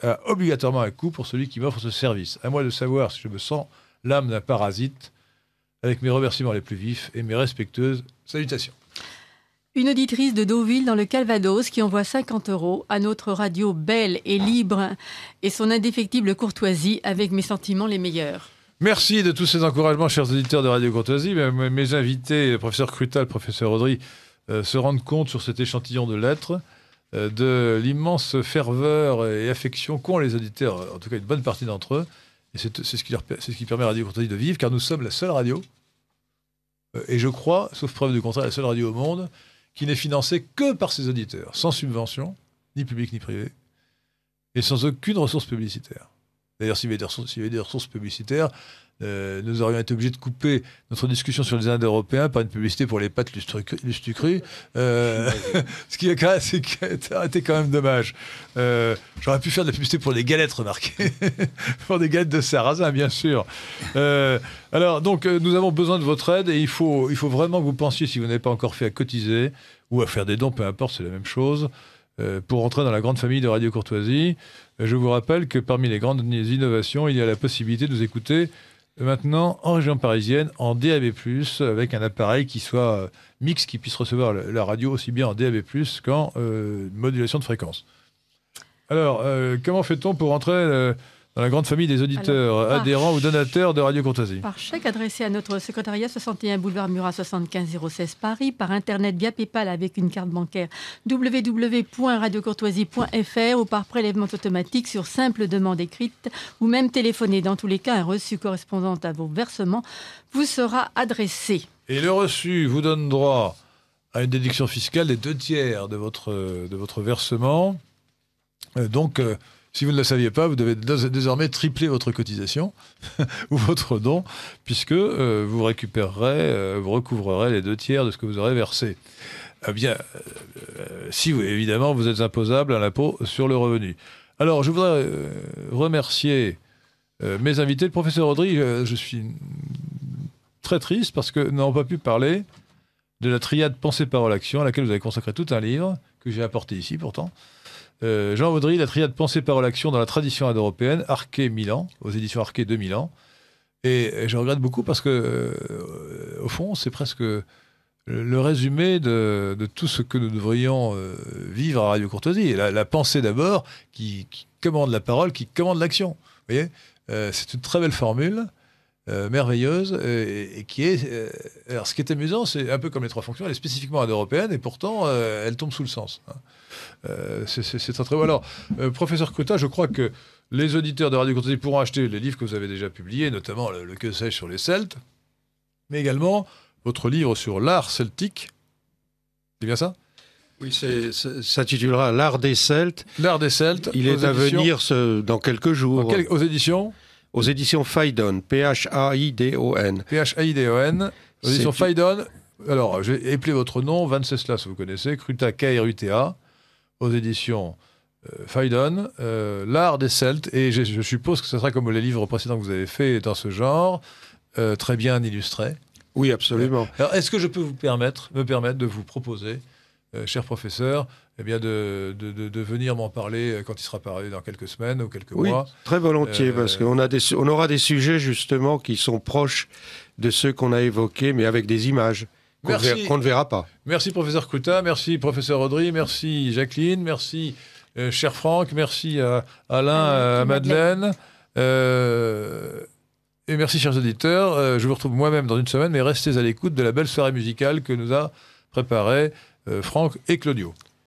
a obligatoirement un coût pour celui qui m'offre ce service. À moi de savoir si je me sens l'âme d'un parasite avec mes remerciements les plus vifs et mes respectueuses salutations. Une auditrice de Deauville dans le Calvados qui envoie 50 euros à notre radio belle et libre et son indéfectible courtoisie avec mes sentiments les meilleurs. Merci de tous ces encouragements, chers auditeurs de Radio Courtoisie. Mes invités, professeur Crutal, professeur Audry, euh, se rendent compte sur cet échantillon de lettres euh, de l'immense ferveur et affection qu'ont les auditeurs, en tout cas une bonne partie d'entre eux, et c'est ce, qui permet à Radio Contredit de vivre, car nous sommes la seule radio, euh, et je crois, sauf preuve du contraire, la seule radio au monde, qui n'est financée que par ses auditeurs, sans subvention, ni publique ni privée, et sans aucune ressource publicitaire. D'ailleurs, s'il y avait des ressources publicitaires, euh, nous aurions été obligés de couper notre discussion sur les Indes européens par une publicité pour les pâtes lustucrues, euh, ce qui a été quand même dommage. Euh, j'aurais pu faire de la publicité pour les galettes, remarquez, pour des galettes de sarrasin, bien sûr. alors, donc, nous avons besoin de votre aide et il faut, il faut vraiment que vous pensiez, si vous n'avez pas encore fait, à cotiser ou à faire des dons, peu importe, c'est la même chose pour entrer dans la grande famille de Radio Courtoisie. Je vous rappelle que parmi les grandes innovations, il y a la possibilité de nous écouter Maintenant, en région parisienne, en DAB+, avec un appareil qui soit euh, mix, qui puisse recevoir la radio aussi bien en DAB+, qu'en euh, modulation de fréquence. Alors, euh, comment fait-on pour entrer? dans la grande famille des auditeurs, adhérents ou donateurs de Radio Courtoisie. Par chèque adressé à notre secrétariat 61 boulevard Murat 75016 Paris, par internet via PayPal avec une carte bancaire www.radiocourtoisie.fr ou par prélèvement automatique sur simple demande écrite ou même téléphoner. Dans tous les cas, un reçu correspondant à vos versements vous sera adressé. Et le reçu vous donne droit à une déduction fiscale des deux tiers de votre, de votre versement. Euh, donc, euh, si vous ne le saviez pas, vous devez désormais tripler votre cotisation ou votre don, puisque euh, vous récupérerez, euh, vous recouvrerez les deux tiers de ce que vous aurez versé. Eh bien, euh, si vous, évidemment, vous êtes imposable à l'impôt sur le revenu. Alors, je voudrais remercier mes invités. Le professeur Audry, je suis très triste parce que nous n'avons pas pu parler de la triade pensée, parole, action, à laquelle vous avez consacré tout un livre, que j'ai apporté ici pourtant. Euh, Jean Audry, la triade pensée, parole, action dans la tradition indo-européenne, Arquet Milan, aux éditions Arquet de Milan. Et, je regrette beaucoup parce que, euh, au fond, c'est presque le résumé de, tout ce que nous devrions euh, vivre à Radio Courtoisie. La, pensée d'abord, qui, commande la parole, qui commande l'action. Vous voyez C'est une très belle formule. merveilleuse et, qui est. alors, ce qui est amusant, c'est un peu comme les trois fonctions, elle est spécifiquement indo-européenne et pourtant, elle tombe sous le sens. Hein. Euh, c'est très très bon Alors, euh, professeur Cruta, je crois que les auditeurs de Radio Courtoisie pourront acheter les livres que vous avez déjà publiés, notamment le, Que sais-je sur les Celtes, mais également votre livre sur l'art celtique. C'est bien ça oui, ça s'intitulera L'art des Celtes. L'art des Celtes. Il est à venir ce, dans quelques jours. aux éditions Aux éditions Faidon, P-H-A-I-D-O-N. P-H-A-I-D-O-N. Aux éditions Faidon. Alors, je vais épeler votre nom, Venceslas, vous connaissez, Cruta, K-R-U-T-A aux éditions euh, Faydon, euh, L'art des Celtes, et je, suppose que ce sera comme les livres précédents que vous avez faits dans ce genre, euh, très bien illustrés. Oui, absolument. Alors, est-ce que je peux vous permettre, me permettre de vous proposer, cher professeur, eh bien de, de, venir m'en parler quand il sera parlé, dans quelques semaines ou quelques oui, mois Très volontiers, parce qu'on a des, on aura des sujets justement qui sont proches de ceux qu'on a évoqués, mais avec des images qu'on ne verra pas. Merci professeur Couta, merci professeur Audrey, merci Jacqueline, merci euh, cher Franck, merci euh, Alain, euh, Madeleine. et merci chers auditeurs. je vous retrouve moi-même dans une semaine, mais restez à l'écoute de la belle soirée musicale que nous a préparée Franck et Claudio.